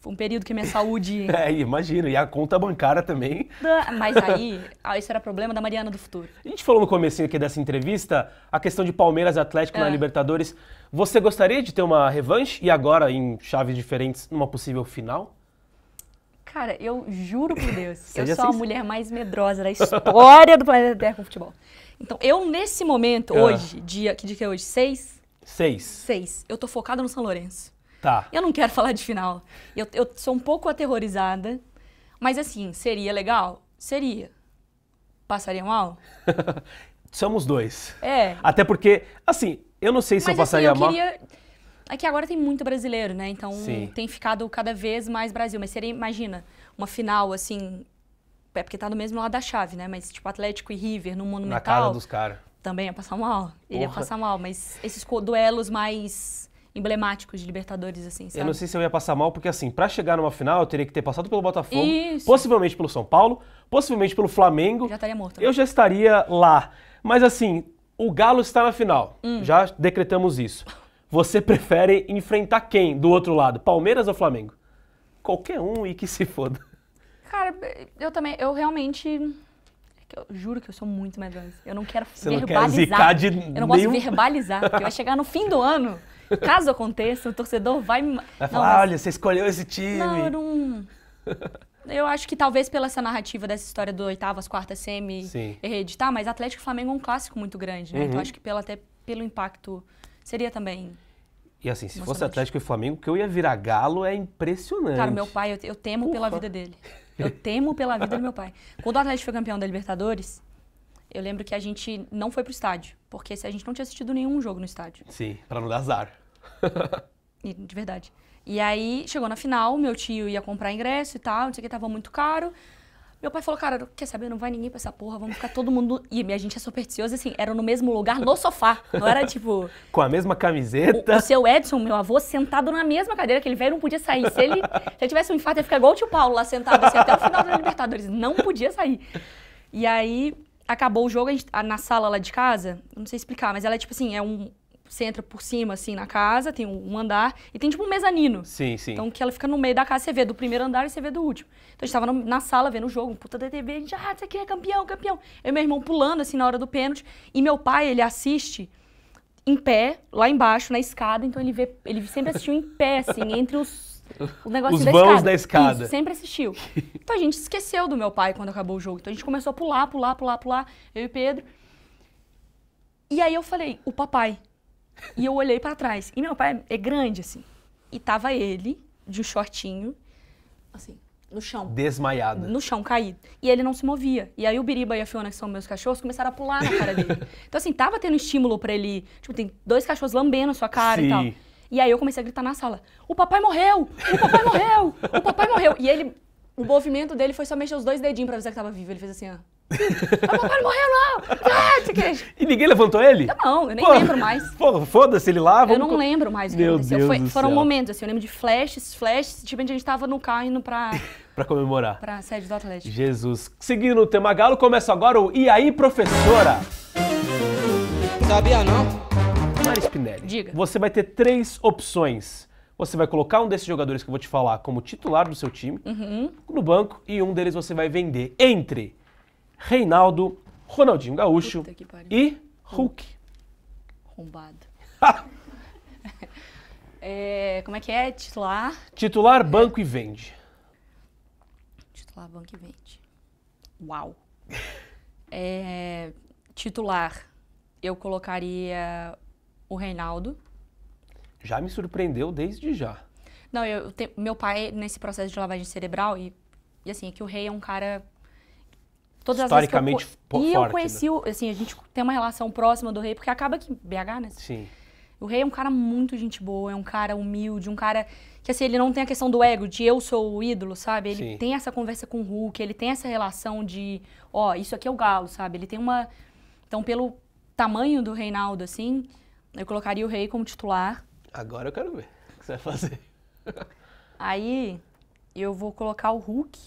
Foi um período que minha saúde. é, imagino. E a conta bancária também. Mas aí, ah, isso era problema da Mariana do futuro. A gente falou no começo aqui dessa entrevista a questão de Palmeiras Atlético é. na Libertadores. Você gostaria de ter uma revanche e agora em chaves diferentes numa possível final? Cara, eu juro por Deus, eu sou a mulher mais medrosa da história do planeta Terra com futebol. Então, eu nesse momento, ah. hoje, dia, que dia que é hoje? Seis? Seis. Seis. Eu tô focada no São Lourenço. Tá. Eu não quero falar de final. Eu, eu sou um pouco aterrorizada, mas assim, seria legal? Seria. Passaria mal? Somos dois. É. Até porque, assim, eu não sei se mas, eu assim, passaria assim, eu mal. Queria é que agora tem muito brasileiro, né? Então Sim. tem ficado cada vez mais Brasil. Mas seria, imagina, uma final assim. É porque tá no mesmo lado da chave, né? Mas tipo Atlético e River no Monumental. Na cara dos caras. Também ia passar mal. Ele ia passar mal. Mas esses duelos mais emblemáticos de Libertadores, assim, sabe? Eu não sei se eu ia passar mal, porque assim, para chegar numa final, eu teria que ter passado pelo Botafogo, Isso. possivelmente pelo São Paulo, possivelmente pelo Flamengo. Eu já estaria morto. Né? Eu já estaria lá. Mas assim, o Galo está na final. Hum. Já decretamos isso você prefere enfrentar quem do outro lado? Palmeiras ou Flamengo? Qualquer um e que se foda. Cara, eu também, eu realmente é eu juro que eu sou muito medrosa. Eu não quero Você verbalizar. Não quer de eu não nenhum... verbalizar, porque vai chegar no fim do ano. Caso aconteça, o torcedor vai. Vai não, falar, mas... olha, você escolheu esse time. Não, eu não. Eu acho que talvez pela essa narrativa dessa história do oitavas, quarta semi, Sim. hereditar, tá, mas Atlético e Flamengo é um clássico muito grande, né? Então, uhum. Então acho que pelo, até pelo impacto seria também. E assim, se fosse Atlético e Flamengo, que eu ia virar galo é impressionante. Cara, meu pai, eu, eu temo pela vida dele. Eu temo pela vida do meu pai. Quando o Atlético foi campeão da Libertadores, eu lembro que a gente não foi pro estádio, porque a gente não tinha assistido nenhum jogo no estádio. Sim, para não dar azar. de verdade. E aí chegou na final, meu tio ia comprar ingresso e tal, não sei o que, tava muito caro. Meu pai falou, cara, quer saber? Não vai ninguém pra essa porra, vamos ficar todo mundo. E a gente é supersticioso, assim, era no mesmo lugar, no sofá. Não era tipo. Com a mesma camiseta. O, o seu Edson, meu avô, sentado na mesma cadeira, que ele velho não podia sair. Se ele, se ele tivesse um infarto, ia ficar igual o tio Paulo lá sentado, assim, até o final da Libertadores. Não podia sair. E aí, acabou o jogo, gente, na sala lá de casa, não sei explicar, mas ela é tipo assim, é um, você entra por cima, assim, na casa, tem um andar, e tem tipo um mezanino. Sim, sim. Então que ela fica no meio da casa, você vê do primeiro andar e você vê do último. Então a gente tava no, na sala vendo o jogo, puta da TV, a gente, ah, isso aqui é campeão, campeão. Eu e meu irmão pulando, assim, na hora do pênalti. E meu pai, ele assiste em pé, lá embaixo, na escada, então ele vê, ele sempre assistiu em pé, assim, entre os o negócio Os da vãos da escada. Isso, sempre assistiu. Então a gente esqueceu do meu pai quando acabou o jogo. Então a gente começou a pular, pular, pular, pular, eu e Pedro. E aí eu falei, o papai. E eu olhei para trás. E meu pai é grande, assim. E tava ele, de um shortinho, assim, no chão. Desmaiada. No chão, caído. E ele não se movia. E aí o Biriba e a Fiona, que são meus cachorros, começaram a pular na cara dele. então, assim, tava tendo estímulo para ele. Tipo, tem dois cachorros lambendo a sua cara Sim. e tal. E aí eu comecei a gritar na sala: O papai morreu! O papai morreu! O papai morreu! E ele. O movimento dele foi só mexer os dois dedinhos pra avisar que tava vivo. Ele fez assim, ó. Meu papai morreu não! Ah, e ninguém levantou ele? Eu não, eu nem lembro mais. Foda-se ele lá. Vamos... Eu não lembro mais o que Meu aconteceu. Deus Foi, do foram céu. momentos, assim, eu lembro de flashes, flashes, tipo, a gente tava no carro indo pra. pra comemorar. Pra sede do Atlético. Jesus. Seguindo o tema galo, começa agora o E aí, professora? Sabia não? Mari Spinelli, Diga. você vai ter três opções. Você vai colocar um desses jogadores que eu vou te falar como titular do seu time uhum. no banco e um deles você vai vender entre Reinaldo, Ronaldinho Gaúcho e Hulk. Rombado. é, como é que é? Titular? Titular, é. banco é. e vende. Titular, banco e vende. Uau. é, titular, eu colocaria o Reinaldo. Já me surpreendeu desde já. Não, eu, te, meu pai, nesse processo de lavagem cerebral, e, e assim, é que o rei é um cara todas historicamente as eu... E forte, eu né? conheci, né? assim, a gente tem uma relação próxima do rei, porque acaba que BH, né? Sim. O rei é um cara muito gente boa, é um cara humilde, um cara que assim, ele não tem a questão do ego, de eu sou o ídolo, sabe? Ele Sim. tem essa conversa com o Hulk, ele tem essa relação de, ó, isso aqui é o galo, sabe? Ele tem uma Então, pelo tamanho do Reinaldo assim, eu colocaria o rei como titular. Agora eu quero ver o que você vai fazer. Aí eu vou colocar o Hulk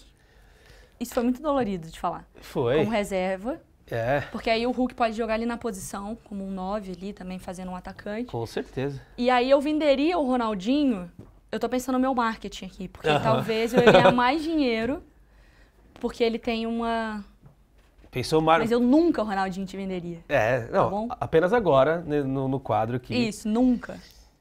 isso foi muito dolorido de falar. Foi. Como reserva. É. Porque aí o Hulk pode jogar ali na posição, como um 9 ali, também fazendo um atacante. Com certeza. E aí eu venderia o Ronaldinho. Eu tô pensando no meu marketing aqui, porque talvez eu ia ganhar mais dinheiro, porque ele tem uma. Pensou Mar... Mas eu nunca o Ronaldinho te venderia. É, não. Tá apenas agora, né, no, no quadro que. Isso, nunca.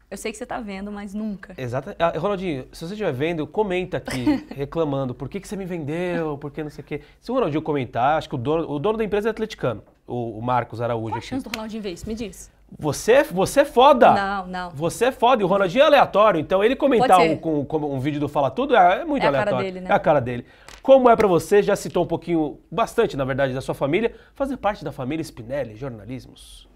Eu sei que você está vendo, mas nunca. Exato. Ah, Ronaldinho, se você estiver vendo, comenta aqui, reclamando. Por que, que você me vendeu? Por que não sei o quê? Se o Ronaldinho comentar, acho que o dono, o dono da empresa é atleticano, o, o Marcos Araújo. Qual a chance do Ronaldinho ver isso? Me diz. Você, é você é foda. Não, não. Você é foda. E o Ronaldinho é aleatório, então ele comentar um, um, um, vídeo do Fala Tudo é, é muito é aleatório. A cara dele, né? É a cara dele. Como é para você, já citou um pouquinho, bastante na verdade, da sua família, fazer parte da família Spinelli Jornalismos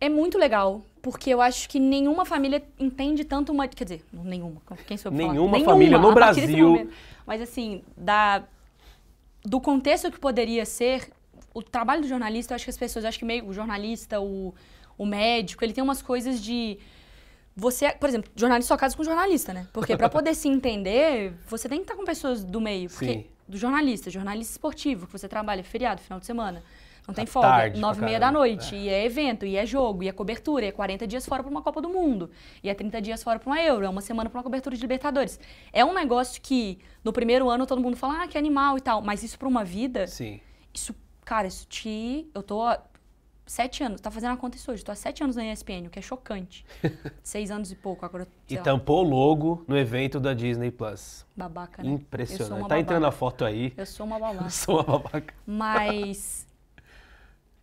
é muito legal, porque eu acho que nenhuma família entende tanto uma. Quer dizer, nenhuma. Quem sou eu nenhuma, família no Brasil. Momento, mas assim, da, do contexto que poderia ser, o trabalho do jornalista, eu acho que as pessoas, acho que meio o jornalista, o, o médico, ele tem umas coisas de. Você, por exemplo, jornalista só casa com jornalista, né? Porque para poder se entender, você tem que estar tá com pessoas do meio. Porque, Sim. Do jornalista, jornalista esportivo, que você trabalha feriado, final de semana. Não tem tá folga. Tarde, Nove e meia da noite. É. E é evento, e é jogo, e é cobertura. E é 40 dias fora para uma Copa do Mundo. E é 30 dias fora para uma Euro. É uma semana para uma cobertura de Libertadores. É um negócio que no primeiro ano todo mundo fala, ah, que animal e tal. Mas isso para uma vida. Sim. Isso, cara, isso te. Eu tô sete anos, tá fazendo a conta isso hoje, tô há sete anos na ESPN, o que é chocante. Seis anos e pouco, agora. E lá. tampou o logo no evento da Disney Plus. Babaca, né? Impressionante. Tá babaca. entrando a foto aí. Eu sou uma babaca. Eu sou uma babaca. Mas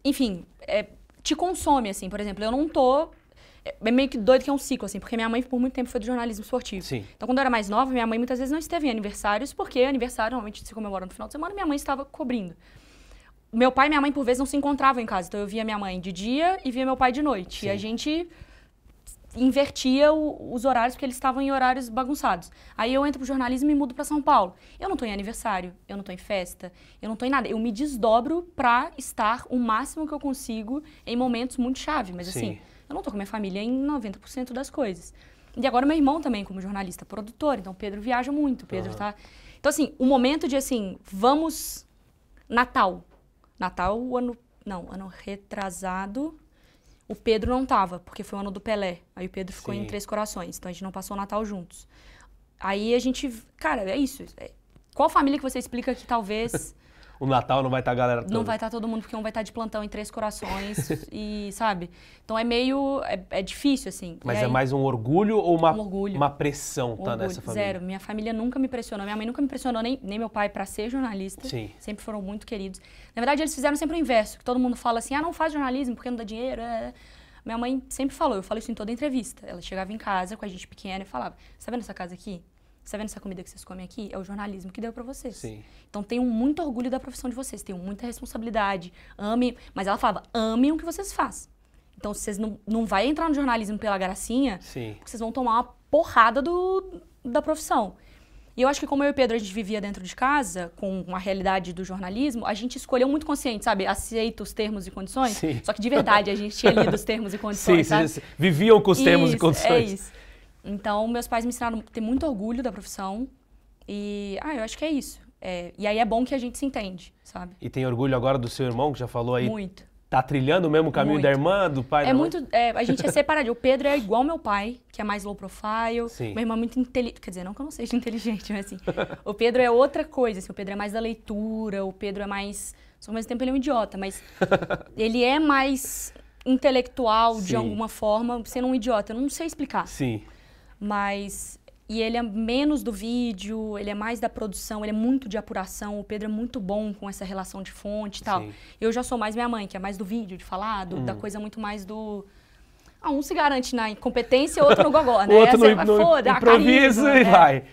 enfim, é, te consome, assim. Por exemplo, eu não tô é, é meio que doido que é um ciclo, assim, porque minha mãe por muito tempo foi do jornalismo esportivo. Sim. Então, quando eu era mais nova, minha mãe muitas vezes não esteve em aniversários, porque aniversário normalmente se comemora no final de semana minha mãe estava cobrindo. Meu pai e minha mãe, por vezes, não se encontravam em casa, então eu via minha mãe de dia e via meu pai de noite. Sim. E a gente invertia o, os horários, porque eles estavam em horários bagunçados. Aí eu entro pro jornalismo e mudo para São Paulo. Eu não tô em aniversário, eu não tô em festa, eu não tô em nada. Eu me desdobro para estar o máximo que eu consigo em momentos muito chave, mas assim, Sim. assim, eu não tô com minha família em 90% das coisas. E agora meu irmão também, como jornalista, produtor, então Pedro viaja muito, Pedro uhum. tá... Então assim, o momento de assim, vamos... Natal. Natal, o ano... Não, ano retrasado... O Pedro não tava, porque foi o ano do Pelé. Aí o Pedro ficou Sim. em Três Corações, então a gente não passou o Natal juntos. Aí a gente, cara, é isso. É, qual família que você explica que talvez o Natal não vai estar tá a galera toda. Não vai estar tá todo mundo, porque um vai estar tá de plantão em Três Corações e, sabe? Então é meio... é, é difícil, assim. Mas é aí, é mais um orgulho ou uma, um orgulho. uma pressão um tá orgulho, nessa família? Zero. Minha família nunca me pressionou. Minha mãe nunca me pressionou, nem, nem meu pai, para ser jornalista. Sim. Sempre foram muito queridos. Na verdade, eles fizeram sempre o inverso. Que todo mundo fala assim, ah, não faz jornalismo porque não dá dinheiro. É... é. Minha mãe sempre falou, eu falo isso em toda entrevista. Ela chegava em casa com a gente pequena e falava, sabe tá nessa essa casa aqui? Você tá vendo essa comida que vocês comem aqui? É o jornalismo que deu para vocês. Sim. Então tenham muito orgulho da profissão de vocês, tenham muita responsabilidade, ame. Mas ela falava, amem o que vocês fazem. Então vocês não, não vai entrar no jornalismo pela gracinha, Sim. porque vocês vão tomar uma porrada do, da profissão. E eu acho que como eu e o Pedro a gente vivia dentro de casa, com a realidade do jornalismo, a gente escolheu muito consciente, sabe? Aceita os termos e condições. Sim. Só que de verdade a gente tinha é lido os termos e condições. Sim, sabe? Sim, viviam com os termos e é condições. É isso. Então, meus pais me ensinaram a ter muito orgulho da profissão. E, ah, eu acho que é isso. É, e aí é bom que a gente se entende, sabe? E tem orgulho agora do seu irmão, que já falou aí? Muito. Tá trilhando o mesmo caminho muito. da irmã, do pai? É muito. É, a gente é separado. o Pedro é igual meu pai, que é mais low profile. Sim. Meu irmão é muito inteligente. Quer dizer, não que eu não seja inteligente, mas assim. o Pedro é outra coisa. Assim, o Pedro é mais da leitura, o Pedro é mais. Só ao mesmo tempo ele é um idiota, mas ele é mais intelectual Sim. de alguma forma, sendo um idiota. Eu não sei explicar. Sim mas e ele é menos do vídeo, ele é mais da produção, ele é muito de apuração. O Pedro é muito bom com essa relação de fonte e tal. Sim. Eu já sou mais minha mãe, que é mais do vídeo, de falar, do, hum. da coisa muito mais do. Ah, um se garante na incompetência, outro no gogó, né? outro é assim, no, no, improviso né? e vai.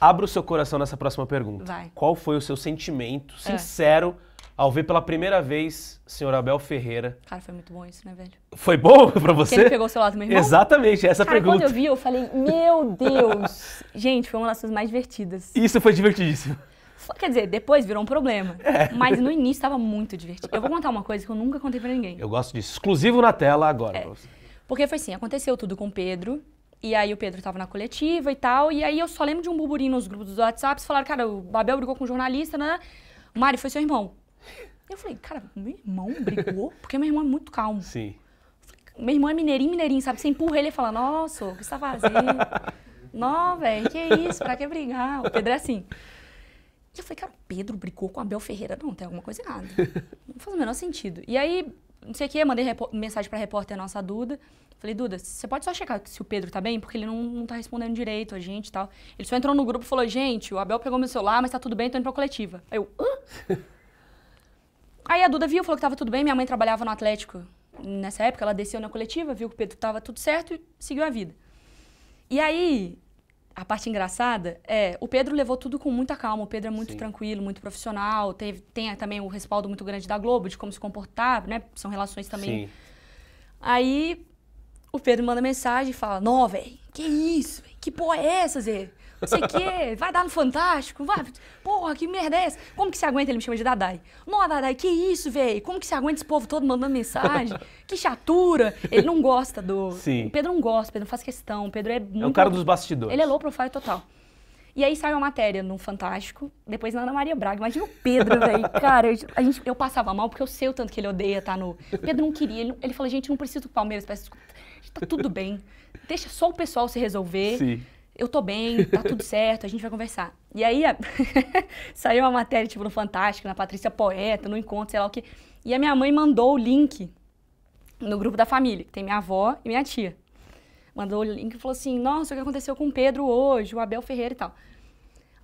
Abra o seu coração nessa próxima pergunta. Vai. Qual foi o seu sentimento é. sincero? É ao ver pela primeira vez senhor Abel Ferreira. Cara, foi muito bom isso, né, velho? Foi bom para você? Porque ele pegou o celular do meu irmão? Exatamente, essa é Cara, pergunta. quando eu vi, eu falei, meu Deus. Gente, foi uma das suas mais divertidas. Isso foi divertidíssimo. Quer dizer, depois virou um problema. É. Mas no início estava muito divertido. Eu vou contar uma coisa que eu nunca contei para ninguém. Eu gosto disso. Exclusivo na tela agora. É. Porque foi assim, aconteceu tudo com o Pedro. E aí o Pedro estava na coletiva e tal. E aí eu só lembro de um burburinho nos grupos do WhatsApp. Falaram, cara, o Babel brigou com o um jornalista, né? Mário, foi seu irmão. Eu falei, cara, meu irmão brigou? Porque meu irmão é muito calmo. Sim. Falei, meu irmão é mineirinho, mineirinho, sabe? Você empurra ele e fala, nossa, o que você vazio tá fazendo? Não, velho, que isso? Pra que brigar? O Pedro é assim. E eu falei, cara, o Pedro brigou com a Bel Ferreira. Não, tem alguma coisa errada. Não faz o menor sentido. E aí, não sei o que, mandei mensagem pra repórter nossa Duda. Falei, Duda, você pode só checar se o Pedro tá bem? Porque ele não, não tá respondendo direito a gente e tal. Ele só entrou no grupo e falou, gente, o Abel pegou meu celular, mas tá tudo bem, tô indo pra coletiva. Aí eu, hã? Aí a Duda viu, falou que tava tudo bem, minha mãe trabalhava no Atlético nessa época, ela desceu na coletiva, viu que o Pedro tava tudo certo e seguiu a vida. E aí, a parte engraçada é, o Pedro levou tudo com muita calma, o Pedro é muito Sim. tranquilo, muito profissional, teve, tem também o respaldo muito grande da Globo, de como se comportar, né? São relações também. Sim. Aí, o Pedro manda mensagem e fala, não, velho, que isso, véio? que porra é essa, Zé? não sei o quê, vai dar no Fantástico, vai, porra, que merda é essa? Como que se aguenta? Ele me chama de Dadai. Não, Dadai, que isso, velho? Como que se aguenta esse povo todo mandando mensagem? Que chatura! Ele não gosta do... Sim. O Pedro não gosta, o Pedro não faz questão, o Pedro é, é muito... É um cara dos bastidores. Ele é low profile total. E aí saiu a matéria no Fantástico, depois na Ana Maria Braga. Imagina o Pedro, velho. Cara, eu, a gente, eu passava mal porque eu sei o tanto que ele odeia estar tá no. Pedro não queria, ele, ele falou: gente, não precisa do Palmeiras, desculpa. tá tudo bem. Deixa só o pessoal se resolver. Sim eu tô bem, tá tudo certo, a gente vai conversar. E aí a... saiu uma matéria, tipo, no Fantástico, na Patrícia Poeta, no Encontro, sei lá o que. E a minha mãe mandou o link no grupo da família, que tem minha avó e minha tia. Mandou o link e falou assim, nossa, o que aconteceu com o Pedro hoje, o Abel Ferreira e tal.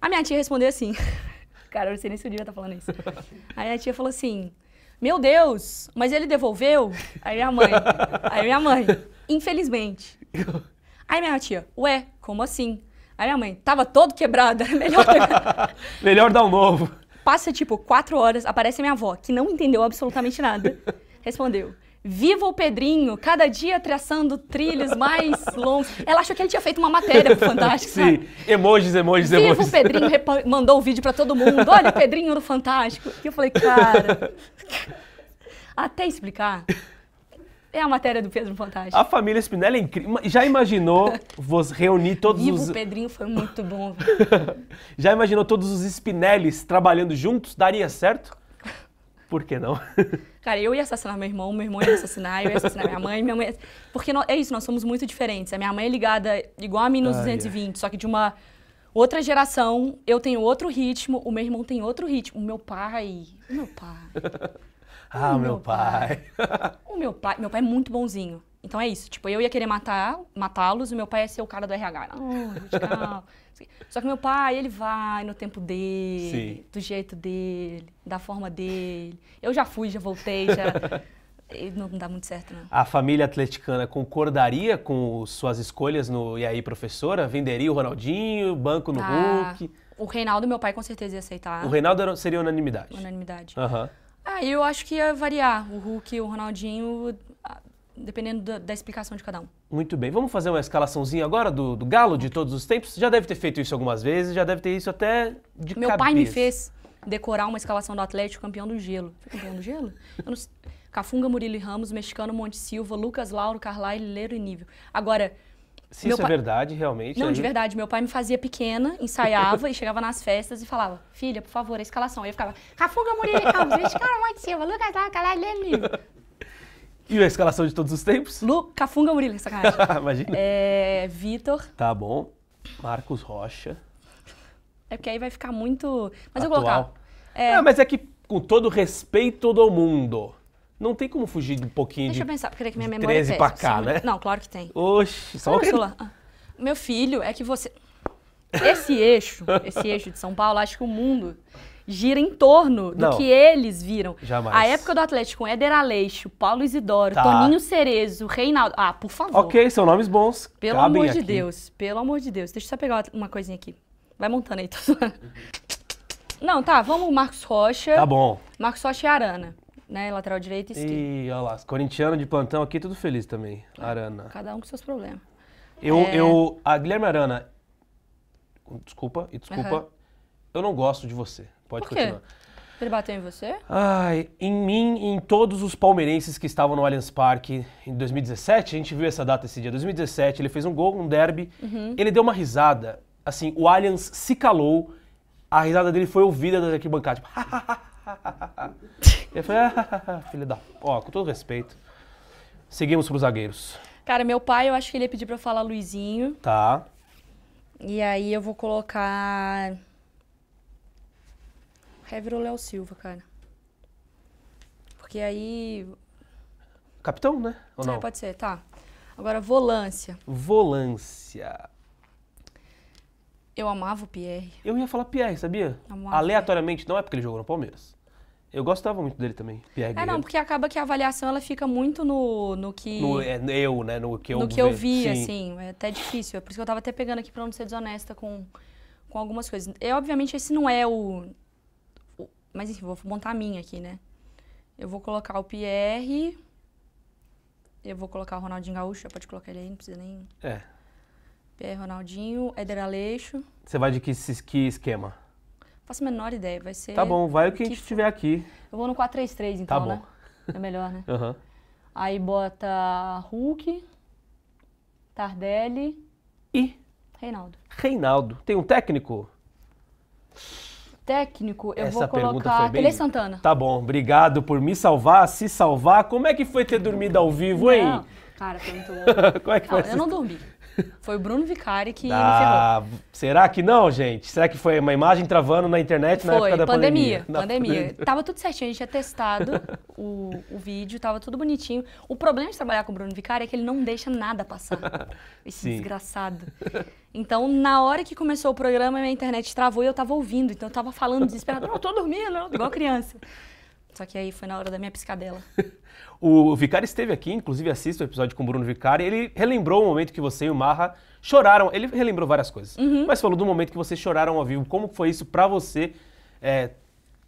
A minha tia respondeu assim, cara, eu não sei nem se o dia tá falando isso. Aí a tia falou assim, meu Deus, mas ele devolveu? Aí minha mãe, aí minha mãe, infelizmente. Aí minha tia, ué, como assim? Aí minha mãe, tava todo quebrada, melhor Melhor dar um novo. Passa tipo quatro horas, aparece minha avó, que não entendeu absolutamente nada. Respondeu, Viva o Pedrinho, cada dia traçando trilhos mais longos. Ela achou que ele tinha feito uma matéria Fantástico. Sim, sabe? emojis, emojis, Viva emojis. Viva o Pedrinho, mandou o um vídeo para todo mundo. Olha o Pedrinho no Fantástico. E eu falei, cara, até explicar é a matéria do Pedro Fantástico. A família Spinelli é incrível. Já imaginou vos reunir todos Vivo os... o Pedrinho foi muito bom. Já imaginou todos os Spinellis trabalhando juntos? Daria certo? Por que não? Cara, eu ia assassinar meu irmão, meu irmão ia assassinar, eu ia assassinar minha mãe, minha mãe... Porque é isso, nós somos muito diferentes. A minha mãe é ligada igual a mim nos ah, 220, é. yeah. só que de uma outra geração, eu tenho outro ritmo, o meu irmão tem outro ritmo. O meu pai... Meu pai... Ah, o meu pai. pai. o meu pai, meu pai é muito bonzinho. Então é isso, tipo, eu ia querer matar, matá-los e meu pai ia ser o cara do RH. gente, Só que meu pai, ele vai no tempo dele, Sim. do jeito dele, da forma dele. Eu já fui, já voltei, já não dá muito certo, não. A família atleticana concordaria com suas escolhas no E aí, professora? Venderia o Ronaldinho, banco no ah, Hulk? O Reinaldo, meu pai, com certeza ia aceitar. O Reinaldo seria unanimidade. Unanimidade. Aham. Uhum. Ah, eu acho que ia variar o Hulk e o Ronaldinho, ah, dependendo da, da, explicação de cada um. Muito bem, vamos fazer uma escalaçãozinha agora do, do Galo de todos os tempos? Já deve ter feito isso algumas vezes, já deve ter isso até de Meu cabeça. pai me fez decorar uma escalação do Atlético campeão do gelo. Foi campeão do gelo? Eu não... Cafunga, Murilo e Ramos, Mexicano, Monte Silva, Lucas Lauro, Carlyle, Leiro e Nível. Agora, se meu isso é verdade, realmente. Não, aí... de verdade. Meu pai me fazia pequena, ensaiava e chegava nas festas e falava: Filha, por favor, a escalação. Aí eu ficava: Cafunga, Murilo, Calves, cara, Mike Silva, Lucas Laca, tá, Leninho. É e a escalação de todos os tempos? Lu, Cafunga, Murilo, é sacanagem. Imagina. É, Vitor. Tá bom. Marcos Rocha. É porque aí vai ficar muito. Mas Atual. eu vou colocar. É... Ah, mas é que, com todo respeito do mundo, não tem como fugir de um pouquinho Deixa de. Deixa eu pensar, porque é que minha memória 13 pra cá, né? Não, claro que tem. Oxi, só uma ah, Meu filho, é que você. Esse eixo, esse eixo de São Paulo, acho que o mundo gira em torno do não, que eles viram. Jamais. A época do Atlético com Éder Aleixo, Paulo Isidoro, tá. Toninho Cerezo, Reinaldo. Ah, por favor. Ok, são nomes bons. Pelo Cabem amor de Deus, pelo amor de Deus. Deixa eu só pegar uma coisinha aqui. Vai montando aí, tô... Não, tá, vamos Marcos Rocha. Tá bom. Marcos Rocha e Arana né? Lateral direito e esquerdo. E olha lá, corintiano de plantão aqui, tudo feliz também. É, Arana. Cada um com seus problemas. Eu, é... eu, a Guilherme Arana, desculpa e desculpa, uhum. eu não gosto de você. Pode Por quê? continuar. Ele bateu em você? Ai, em mim e em todos os palmeirenses que estavam no Allianz Parque em 2017, a gente viu essa data esse dia, 2017, ele fez um gol, um derby, uhum. ele deu uma risada, assim, o Allianz se calou, a risada dele foi ouvida das arquibancadas, tipo, eu falei, ah, filha da. Ó, com todo respeito. Seguimos pros zagueiros. Cara, meu pai, eu acho que ele ia pedir pra eu falar Luizinho. Tá. E aí eu vou colocar. Hever ou Léo Silva, cara. Porque aí. Capitão, né? Ou é, não? É, pode ser, tá. Agora, volância. Volância. Eu amava o Pierre. Eu ia falar Pierre, sabia? Amava Aleatoriamente, Pierre. não é porque ele jogou no Palmeiras. Eu gostava muito dele também, Pierre Guerreiro. É, não, porque acaba que a avaliação ela fica muito no, no que. No, é, eu, né? No que eu, no que eu vi, Sim. assim. É até difícil. É por isso que eu estava até pegando aqui para não ser desonesta com, com algumas coisas. E, é, obviamente, esse não é o, o. Mas enfim, vou montar a minha aqui, né? Eu vou colocar o Pierre. Eu vou colocar o Ronaldinho Gaúcho, já pode colocar ele aí, não precisa nem. É. Pierre, Ronaldinho, Éder Aleixo. Você vai de que, que esquema? Faço a menor ideia, vai ser. Tá bom, vai o que, que a gente for. tiver aqui. Eu vou no 4-3-3, então, tá né? bom. né? É melhor, né? Uhum. Aí bota Hulk, Tardelli. E? Reinaldo. Reinaldo. Tem um técnico? Técnico, eu Essa vou colocar bem... Tele Santana. Tá bom, obrigado por me salvar, se salvar. Como é que foi ter dormido ao vivo, hein? Não, cara, foi muito louco. Como é que não, foi? Eu não dormi. Foi o Bruno Vicari que ah, me ferrou. Será que não, gente? Será que foi uma imagem travando na internet foi, na época da pandemia? Pandemia, pandemia. pandemia. Tava tudo certinho, a gente tinha testado o, o vídeo, tava tudo bonitinho. O problema de trabalhar com o Bruno Vicari é que ele não deixa nada passar. Esse Sim. desgraçado. Então, na hora que começou o programa, minha internet travou e eu tava ouvindo. Então, eu tava falando desesperado, não, eu tô dormindo, igual criança. Só que aí foi na hora da minha piscadela. O Vicari esteve aqui, inclusive assista o episódio com o Bruno Vicari. Ele relembrou o momento que você e o Marra choraram. Ele relembrou várias coisas, uhum. mas falou do momento que vocês choraram ao vivo. Como foi isso para você é,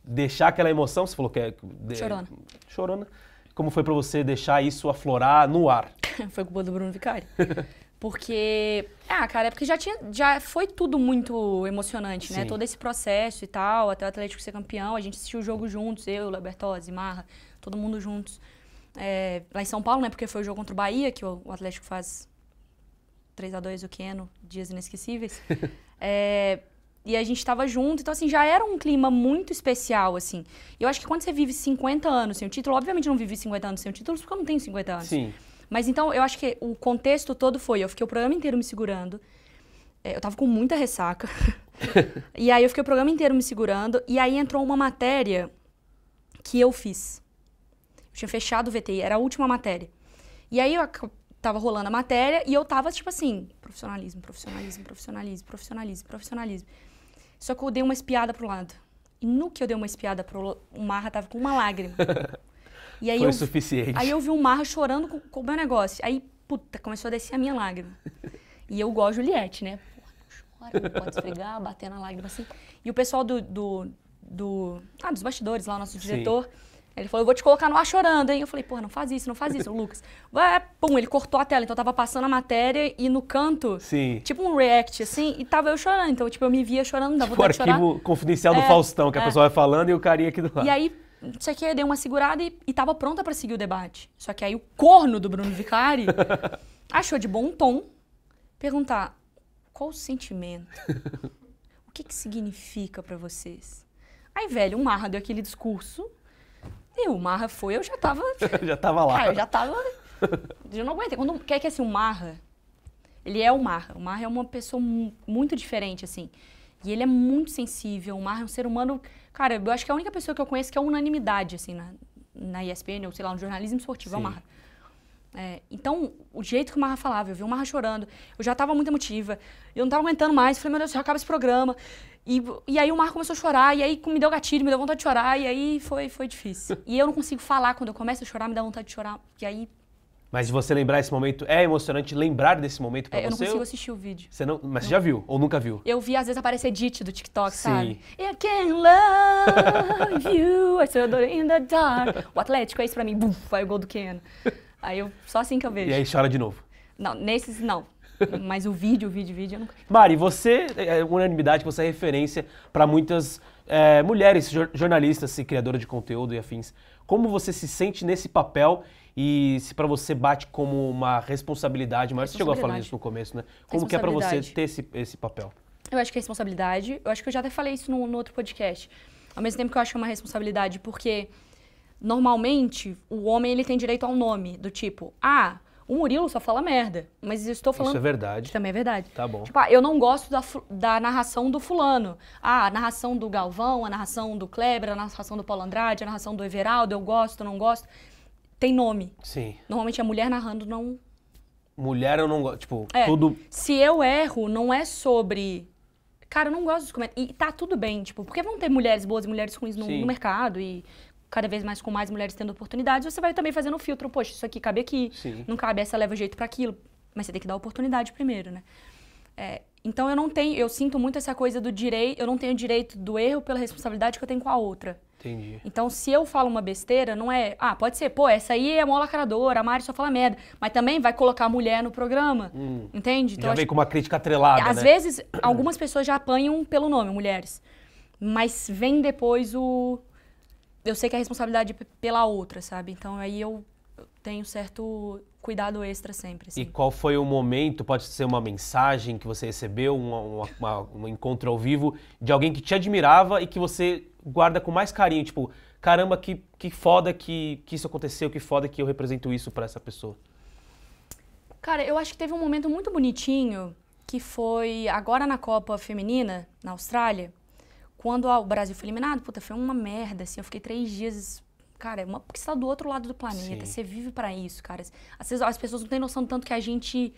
deixar aquela emoção? Você falou que é. De, chorona. Chorona. Como foi para você deixar isso aflorar no ar? foi culpa do Bruno Vicari. Porque, ah, cara, é porque já tinha, já foi tudo muito emocionante, né? Sim. Todo esse processo e tal, até o Atlético ser campeão, a gente assistiu o jogo juntos, eu, Labertose, Marra, todo mundo juntos é, lá em São Paulo, né? Porque foi o jogo contra o Bahia, que o, o Atlético faz 3 a 2 o Keno, dias inesquecíveis. é, e a gente estava junto, então assim, já era um clima muito especial, assim. Eu acho que quando você vive 50 anos sem o título, obviamente não vivi 50 anos sem o título, porque eu não tenho 50 anos. Sim. Mas então eu acho que o contexto todo foi, eu fiquei o programa inteiro me segurando. É, eu tava com muita ressaca. e aí eu fiquei o programa inteiro me segurando e aí entrou uma matéria que eu fiz. Eu tinha fechado o VTI, era a última matéria. E aí eu tava rolando a matéria e eu tava, tipo assim, profissionalismo, profissionalismo, profissionalismo, profissionalismo, profissionalismo. Só que eu dei uma espiada pro lado. E no que eu dei uma espiada pro o Marra tava com uma lágrima. E aí Foi eu, suficiente. Aí eu vi o Marra chorando com, com o meu negócio. Aí, puta, começou a descer a minha lágrima. E eu gosto de Juliette, né? Porra, não chora, não pode esfregar, bater na lágrima assim. E o pessoal do, do, do ah, dos bastidores lá, o nosso diretor... Sim ele falou, eu vou te colocar no ar chorando, hein? Eu falei, porra, não faz isso, não faz isso, Lucas. Vai, pum, ele cortou a tela, então eu tava passando a matéria e no canto, Sim. tipo um react, assim, e tava eu chorando. Então, tipo, eu me via chorando, dava tipo, vontade de arquivo confidencial do é, Faustão, que a é. pessoa vai falando e o carinha aqui do lado. E aí, isso aqui, deu uma segurada e, e tava pronta para seguir o debate. Só que aí o corno do Bruno Vicari achou de bom tom perguntar qual o sentimento? o que que significa para vocês? Aí, velho, um Marra deu aquele discurso e o Marra foi, eu já tava. já tava lá. Cara, ah, eu já tava. Eu não aguentei. Quando quer que assim, o Marra, ele é o Marra. O Marra é uma pessoa muito diferente, assim. E ele é muito sensível. O Marra é um ser humano. Cara, eu acho que é a única pessoa que eu conheço que é unanimidade, assim, na, na ESPN, ou sei lá, no jornalismo esportivo, Sim. é o Marra. É, então, o jeito que o Marra falava, eu vi o Marra chorando, eu já estava muito emotiva, eu não estava aguentando mais, falei, meu Deus, já acaba esse programa. E, e aí o Marco começou a chorar, e aí me deu gatilho, me deu vontade de chorar, e aí foi, foi difícil. e eu não consigo falar quando eu começo a chorar, me dá vontade de chorar, e aí... Mas você lembrar esse momento, é emocionante lembrar desse momento pra é, você? Eu não consigo assistir o vídeo. Você não, mas você já viu, ou nunca viu? Eu vi, às vezes, aparecer edit do TikTok, Sim. sabe? I can love you, I saw you in the dark. O Atlético é isso pra mim, bum, vai o gol do Ken. Aí eu, só assim que eu vejo. E aí chora de novo? Não, nesses não. Mas o vídeo, o vídeo, o vídeo eu nunca. Mari, você é, é unanimidade, você é referência para muitas é, mulheres jornalistas e criadoras de conteúdo e afins. Como você se sente nesse papel e se para você bate como uma responsabilidade, mas você chegou a falar isso no começo, né? Como que é para você ter esse, esse papel? Eu acho que é responsabilidade. Eu acho que eu já até falei isso no, no outro podcast. Ao mesmo tempo que eu acho que é uma responsabilidade, porque normalmente o homem ele tem direito ao nome, do tipo, ah, o Murilo só fala merda, mas eu estou falando. Isso é verdade. também é verdade. Tá bom. Tipo, ah, eu não gosto da, da narração do fulano. Ah, a narração do Galvão, a narração do Kleber, a narração do Paulo Andrade, a narração do Everaldo, eu gosto, não gosto. Tem nome. Sim. Normalmente a mulher narrando não. Mulher eu não gosto. Tipo, é, tudo. Se eu erro, não é sobre cara, eu não gosto dos comentários. E tá tudo bem, tipo, porque vão ter mulheres boas e mulheres ruins no, no mercado e cada vez mais com mais mulheres tendo oportunidades, você vai também fazendo um filtro, poxa, isso aqui cabe aqui, Sim. não cabe, essa leva jeito para aquilo. Mas você tem que dar oportunidade primeiro, né? É, então eu não tenho, eu sinto muito essa coisa do direito, eu não tenho direito do erro pela responsabilidade que eu tenho com a outra. Entendi. Então, se eu falo uma besteira, não é. Ah, pode ser, pô, essa aí é mó lacradora, a Mari só fala merda. Mas também vai colocar a mulher no programa. Hum. Entende? Então, já vem acho... com uma crítica atrelada. Às né? vezes, algumas pessoas já apanham pelo nome, mulheres. Mas vem depois o eu sei que é responsabilidade pela outra, sabe? Então aí eu tenho certo cuidado extra sempre. Assim. E qual foi o momento, pode ser uma mensagem que você recebeu, uma, uma, um encontro ao vivo, de alguém que te admirava e que você guarda com mais carinho? Tipo, caramba, que, que foda que, que isso aconteceu, que foda que eu represento isso para essa pessoa. Cara, eu acho que teve um momento muito bonitinho que foi agora na Copa Feminina, na Austrália, quando o Brasil foi eliminado, puta, foi uma merda, assim. Eu fiquei três dias cara, é uma, porque você tá do outro lado do planeta, Sim. você vive para isso, cara. Às vezes as pessoas não têm noção do tanto que a gente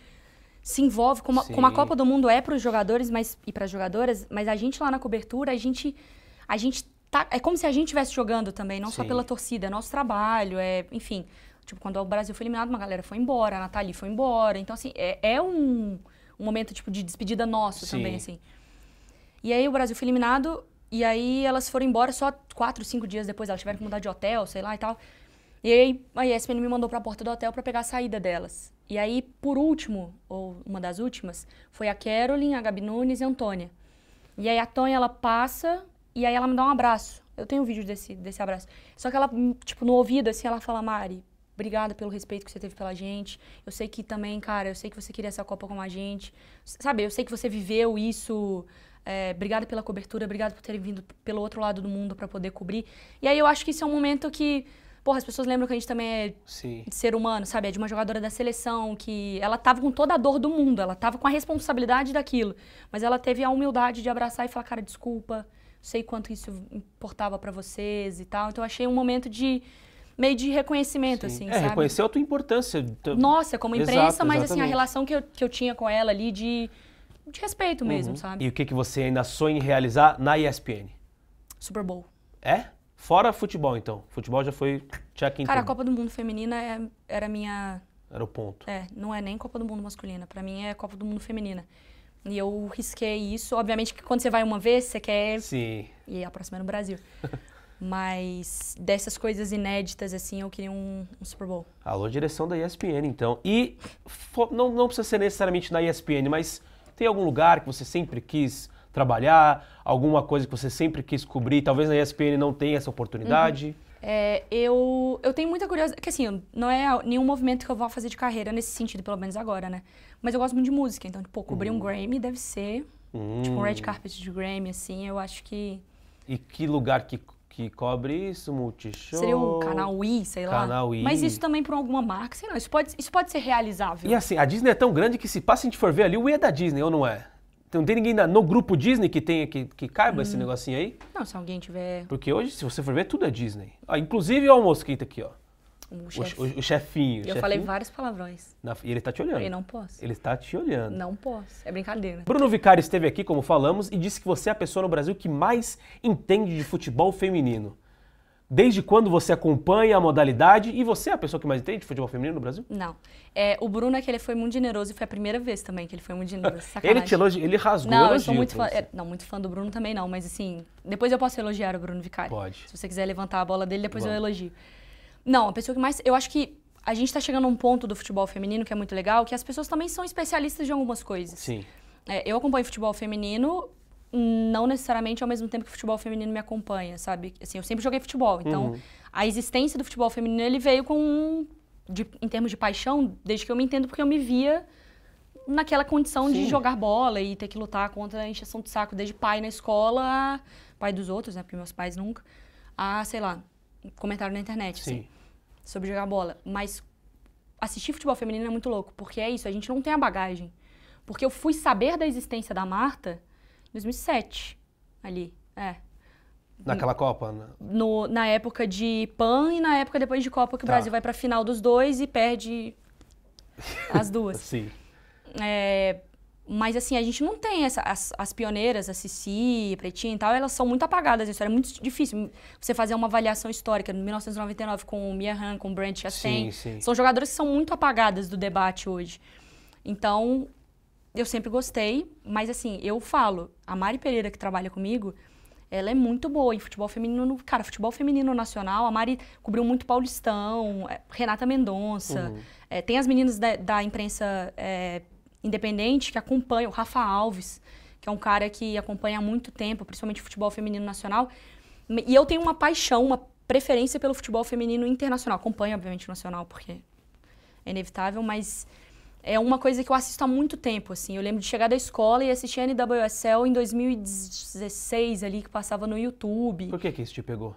se envolve, como, a, como a Copa do Mundo é para os jogadores mas, e para as jogadoras, mas a gente lá na cobertura, a gente, a gente tá, é como se a gente estivesse jogando também, não Sim. só pela torcida, é nosso trabalho, é, enfim. Tipo, quando o Brasil foi eliminado, uma galera foi embora, a Nathalie foi embora. Então, assim, é, é um, um momento, tipo, de despedida nosso Sim. também, assim. E aí o Brasil foi eliminado, e aí elas foram embora só quatro, cinco dias depois. Elas tiveram que mudar de hotel, sei lá e tal. E aí a ESPN me mandou para a porta do hotel para pegar a saída delas. E aí, por último, ou uma das últimas, foi a Carolyn, a Gabi Nunes e a Antônia. E aí a Tônia, ela passa e aí ela me dá um abraço. Eu tenho um vídeo desse, desse abraço. Só que ela, tipo, no ouvido, assim, ela fala, Mari, obrigada pelo respeito que você teve pela gente. Eu sei que também, cara, eu sei que você queria essa Copa com a gente. Sabe, eu sei que você viveu isso é, obrigada pela cobertura, obrigada por terem vindo pelo outro lado do mundo para poder cobrir. E aí eu acho que isso é um momento que, porra, as pessoas lembram que a gente também é Sim. de ser humano, sabe? É de uma jogadora da seleção que ela tava com toda a dor do mundo, ela tava com a responsabilidade daquilo, mas ela teve a humildade de abraçar e falar, cara, desculpa, sei quanto isso importava para vocês e tal. Então eu achei um momento de meio de reconhecimento, Sim. assim, é, sabe? reconhecer a tua importância. Nossa, como imprensa, Exato, mas exatamente. assim, a relação que eu, que eu tinha com ela ali de de respeito mesmo, uhum. sabe? E o que, que você ainda sonha em realizar na ESPN? Super Bowl. É? Fora futebol, então. Futebol já foi check in. Cara, a Copa do Mundo Feminina é, era minha. Era o ponto. É, não é nem Copa do Mundo masculina. Para mim é Copa do Mundo Feminina. E eu risquei isso. Obviamente que quando você vai uma vez, você quer. Sim. E a próxima é no Brasil. Mas dessas coisas inéditas, assim, eu queria um, um, Super Bowl. Alô, direção da ESPN, então. E não, não precisa ser necessariamente na ESPN, mas tem algum lugar que você sempre quis trabalhar? Alguma coisa que você sempre quis cobrir? Talvez na ESPN não tenha essa oportunidade? Uhum. É, eu, eu tenho muita curiosidade, que assim, não é nenhum movimento que eu vou fazer de carreira nesse sentido, pelo menos agora, né? Mas eu gosto muito de música, então, tipo, cobrir um hum. Grammy deve ser, tipo, um red hum. carpet de Grammy, assim, eu acho que... E que lugar que que cobre isso, Multishow. Seria um canal I, sei lá. Canal I. Mas isso também para alguma marca, sei lá. Isso pode, isso pode ser realizável. E assim, a Disney é tão grande que se passa a gente for ver ali, o I é da Disney, ou não é? Então, não tem ninguém na, no grupo Disney que tenha que, que caiba hum. esse uhum. negocinho aí? Não, se alguém tiver. Porque hoje, se você for ver, tudo é Disney. Ah, inclusive olha o mosquito aqui, ó. O, o, o chefinho. Eu chefinho. falei vários palavrões. Na... E ele tá te olhando. Eu não posso. Ele tá te olhando. Não posso. É brincadeira. Bruno Vicari esteve aqui, como falamos, e disse que você é a pessoa no Brasil que mais entende de futebol feminino. Desde quando você acompanha a modalidade e você é a pessoa que mais entende de futebol feminino no Brasil? Não. É, o Bruno é que ele foi muito generoso e foi a primeira vez também que ele foi muito generoso. Sacanagem. ele te elogiou, ele rasgou Não, elogio, eu sou muito fã, é, não, muito fã do Bruno também não, mas assim, depois eu posso elogiar o Bruno Vicari. Pode. Se você quiser levantar a bola dele, depois Bom. eu elogio. Não, a pessoa que mais. Eu acho que a gente está chegando a um ponto do futebol feminino que é muito legal, que as pessoas também são especialistas de algumas coisas. Sim. É, eu acompanho futebol feminino, não necessariamente ao mesmo tempo que o futebol feminino me acompanha, sabe? Assim, eu sempre joguei futebol, então uhum. a existência do futebol feminino ele veio com um, de, em termos de paixão, desde que eu me entendo, porque eu me via naquela condição Sim. de jogar bola e ter que lutar contra a injeção de saco, desde pai na escola, pai dos outros, né? Porque meus pais nunca, a, sei lá, comentário na internet. Assim. Sim. Assim sobre jogar bola, mas assistir futebol feminino é muito louco, porque é isso, a gente não tem a bagagem. Porque eu fui saber da existência da Marta em 2007, ali, é. Naquela Copa? Né? No, na época de PAN e na época depois de Copa, que tá. o Brasil vai pra final dos dois e perde as duas. Sim. É, mas assim, a gente não tem essa, as, as pioneiras, a Cici, a Pretinha e tal, elas são muito apagadas isso história. É muito difícil você fazer uma avaliação histórica. Em 1999, com o Mia Han, com o Brent Chastain, sim, sim. são jogadoras que são muito apagadas do debate hoje. Então, eu sempre gostei, mas assim, eu falo, a Mari Pereira que trabalha comigo, ela é muito boa em futebol feminino. Cara, futebol feminino nacional, a Mari cobriu muito Paulistão, é, Renata Mendonça. Uhum. É, tem as meninas da, da imprensa é, independente que acompanha, o Rafa Alves, que é um cara que acompanha há muito tempo, principalmente futebol feminino nacional. E eu tenho uma paixão, uma preferência pelo futebol feminino internacional. Acompanho, obviamente, o nacional, porque é inevitável, mas é uma coisa que eu assisto há muito tempo, assim. Eu lembro de chegar da escola e assistir a NWSL em 2016 ali, que passava no YouTube. Por que que isso te pegou?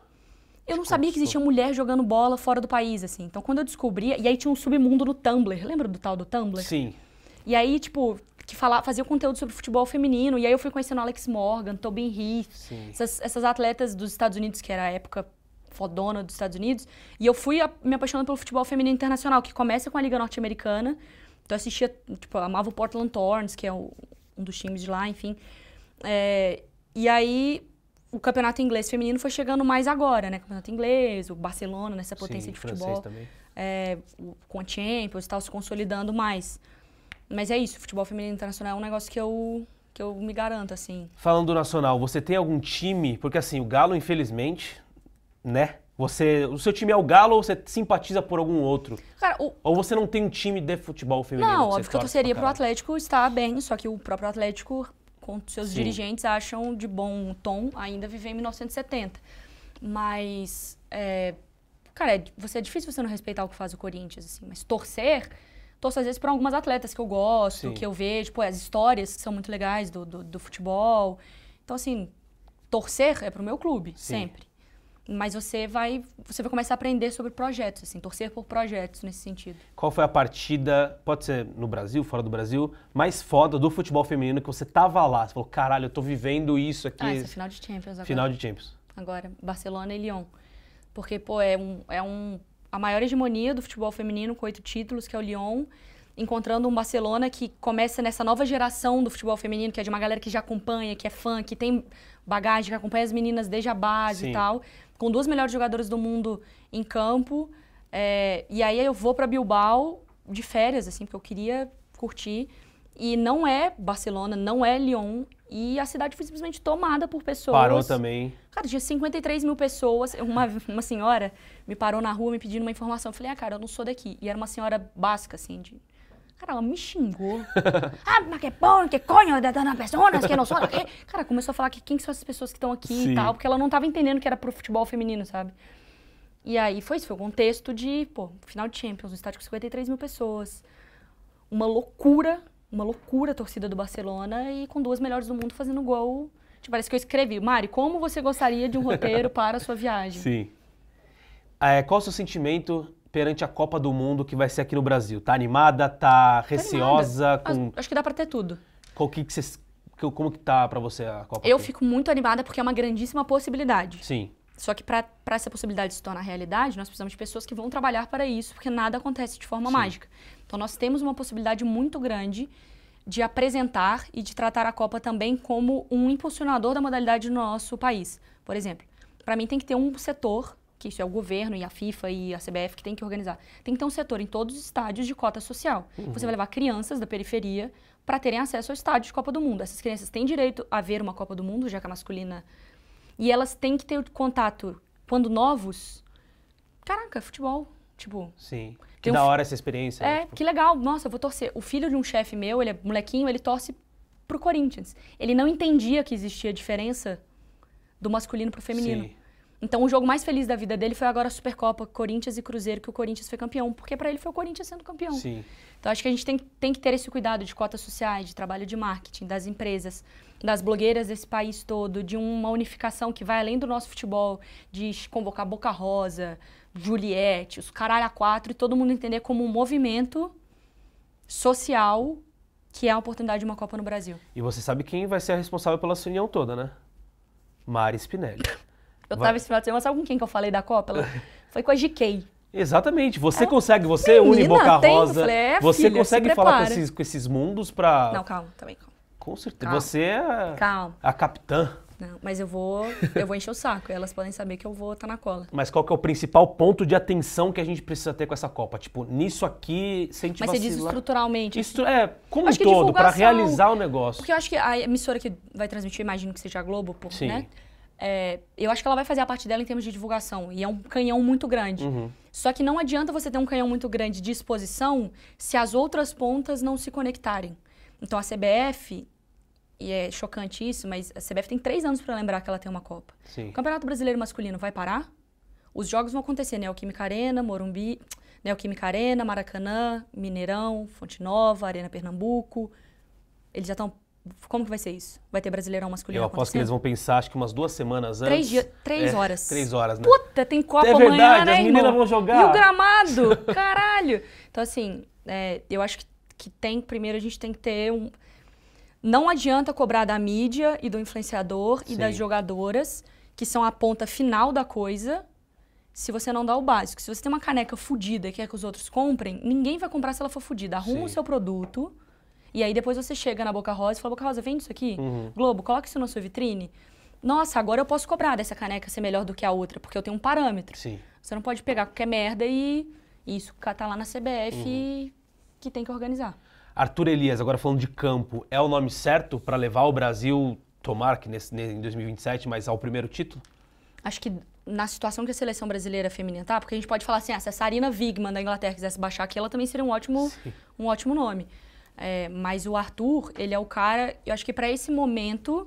Eu não sabia que existia mulher jogando bola fora do país, assim. Então, quando eu descobri, E aí tinha um submundo no Tumblr. Lembra do tal do Tumblr? Sim. E aí, tipo, que fala, fazia conteúdo sobre futebol feminino. E aí eu fui conhecendo Alex Morgan, Tobin Heath, essas, essas atletas dos Estados Unidos, que era a época fodona dos Estados Unidos. E eu fui a, me apaixonando pelo futebol feminino internacional, que começa com a Liga Norte-Americana. Então eu assistia, tipo, amava o Portland Thorns, que é o, um dos times de lá, enfim. É, e aí o campeonato inglês feminino foi chegando mais agora, né? Campeonato inglês, o Barcelona, nessa potência Sim, de futebol. Também. É, o, com a Champions tal, se consolidando mais. Mas é isso, futebol feminino internacional é um negócio que eu que eu me garanto, assim. Falando do Nacional, você tem algum time? Porque assim, o Galo, infelizmente, né? Você, o seu time é o Galo ou você simpatiza por algum outro? Cara, o... Ou você não tem um time de futebol feminino? Não, que óbvio que eu torceria pro Atlético estar bem, só que o próprio Atlético, com seus Sim. dirigentes, acham de bom tom ainda viver em 1970. Mas, é... cara, é, você, é difícil você não respeitar o que faz o Corinthians, assim. Mas torcer, torço às vezes para algumas atletas que eu gosto, Sim. que eu vejo, pô, as histórias que são muito legais do, do, do futebol. Então, assim, torcer é pro meu clube, Sim. sempre. Mas você vai, você vai começar a aprender sobre projetos, assim, torcer por projetos nesse sentido. Qual foi a partida, pode ser no Brasil, fora do Brasil, mais foda do futebol feminino que você tava lá? Você falou, caralho, eu tô vivendo isso ah, aqui. Ah, essa é final de Champions agora. Final de Champions. Agora, Barcelona e Lyon. Porque, pô, é um, é um a maior hegemonia do futebol feminino com oito títulos, que é o Lyon, encontrando um Barcelona que começa nessa nova geração do futebol feminino, que é de uma galera que já acompanha, que é fã, que tem bagagem, que acompanha as meninas desde a base Sim. e tal, com duas melhores jogadoras do mundo em campo. É, e aí eu vou para Bilbao de férias, assim, porque eu queria curtir. E não é Barcelona, não é Lyon. E a cidade foi simplesmente tomada por pessoas. Parou também. Cara, tinha 53 mil pessoas. Uma, uma senhora me parou na rua me pedindo uma informação. Eu falei, ah, cara, eu não sou daqui. E era uma senhora básica assim, de... Cara, ela me xingou. ah, mas que bom, que coño da dona pessoas, que não sou daqui. Cara, começou a falar que quem são essas pessoas que estão aqui Sim. e tal, porque ela não estava entendendo que era pro futebol feminino, sabe? E aí foi isso, foi o um contexto de, pô, final de Champions, um estádio com 53 mil pessoas. Uma loucura uma loucura a torcida do Barcelona e com duas melhores do mundo fazendo gol. Tipo, parece que eu escrevi. Mari, como você gostaria de um roteiro para a sua viagem? Sim. Ah, é, qual o seu sentimento perante a Copa do Mundo que vai ser aqui no Brasil? Tá animada? Tá, tá receosa? Animada. Com... Acho que dá para ter tudo. que, que Como que tá para você a Copa? Eu aqui? fico muito animada porque é uma grandíssima possibilidade. Sim. Só que para essa possibilidade se tornar realidade, nós precisamos de pessoas que vão trabalhar para isso, porque nada acontece de forma Sim. mágica. Então nós temos uma possibilidade muito grande de apresentar e de tratar a Copa também como um impulsionador da modalidade no nosso país. Por exemplo, para mim tem que ter um setor, que isso é o governo e a FIFA e a CBF que tem que organizar. Tem que ter um setor em todos os estádios de cota social. Uhum. Você vai uhum. levar crianças da periferia para terem acesso ao estádio de Copa do Mundo. Essas crianças têm direito a ver uma Copa do Mundo, já que a masculina e elas têm que ter contato, quando novos, caraca, futebol, tipo... Sim. Que um da hora essa experiência. Né, é, né? tipo... que legal. Nossa, eu vou torcer. O filho de um chefe meu, ele é molequinho, ele torce pro Corinthians. Ele não entendia que existia diferença do masculino pro feminino. Sim. Então, o jogo mais feliz da vida dele foi agora a Supercopa, Corinthians e Cruzeiro, que o Corinthians foi campeão, porque para ele foi o Corinthians sendo campeão. Sim. Então, acho que a gente tem, tem que ter esse cuidado de cotas sociais, de trabalho de marketing, das empresas, das blogueiras desse país todo, de uma unificação que vai além do nosso futebol, de convocar Boca Rosa, Juliette, os caralho a quatro, e todo mundo entender como um movimento social que é a oportunidade de uma Copa no Brasil. E você sabe quem vai ser a responsável pela sua união toda, né? Mari Spinelli. Eu tava esse final de semana, sabe com quem que eu falei da Copa? Ela foi com a GK. Exatamente, você é, consegue, você menina, une Boca tem, Rosa, falei, é, você filha, consegue falar com esses, com esses mundos pra... Não, calma, também calma. Com certeza, calma. você é calma. a capitã. Não, mas eu vou, eu vou encher o saco. elas podem saber que eu vou estar tá na cola. Mas qual que é o principal ponto de atenção que a gente precisa ter com essa Copa? Tipo, nisso aqui, sem Mas vacilar. você diz estruturalmente? Estru assim. é, como um todo, para realizar o negócio. Porque eu acho que a emissora que vai transmitir, imagino que seja a Globo, por, Sim. né? Sim é, eu acho que ela vai fazer a parte dela em termos de divulgação. E é um canhão muito grande. Uhum. Só que não adianta você ter um canhão muito grande de exposição se as outras pontas não se conectarem. Então a CBF, e é chocante isso, mas a CBF tem três anos para lembrar que ela tem uma Copa. Sim. O Campeonato Brasileiro Masculino vai parar? Os jogos vão acontecer, né? O Química Arena, Morumbi, Neoquímica Arena, Maracanã, Mineirão, Fonte Nova, Arena Pernambuco. Eles já estão como que vai ser isso? Vai ter Brasileirão masculino Eu aposto que eles vão pensar, acho que umas duas semanas antes. Três, três é, horas. Três horas, né? Puta, tem Copa é verdade, amanhã, né, as meninas vão jogar. E o gramado, caralho. Então, assim, é, eu acho que, que tem, primeiro a gente tem que ter um... Não adianta cobrar da mídia e do influenciador Sim. e das jogadoras, que são a ponta final da coisa, se você não dá o básico. Se você tem uma caneca fodida e quer que os outros comprem, ninguém vai comprar se ela for fodida. Arruma Sim. o seu produto e aí depois você chega na Boca Rosa e fala, Boca Rosa, vende isso aqui? Uhum. Globo, coloca isso na sua vitrine. Nossa, agora eu posso cobrar dessa caneca ser melhor do que a outra, porque eu tenho um parâmetro. Sim. Você não pode pegar qualquer merda e isso tá lá na CBF uhum. que tem que organizar. Arthur Elias, agora falando de campo, é o nome certo para levar o Brasil, tomar que nesse, em 2027, mas ao primeiro título? Acho que na situação que a seleção brasileira feminina tá, porque a gente pode falar assim, ah, se a Sarina Wigman da Inglaterra quisesse baixar aqui, ela também seria um ótimo, um ótimo nome. É, mas o Arthur, ele é o cara, eu acho que para esse momento,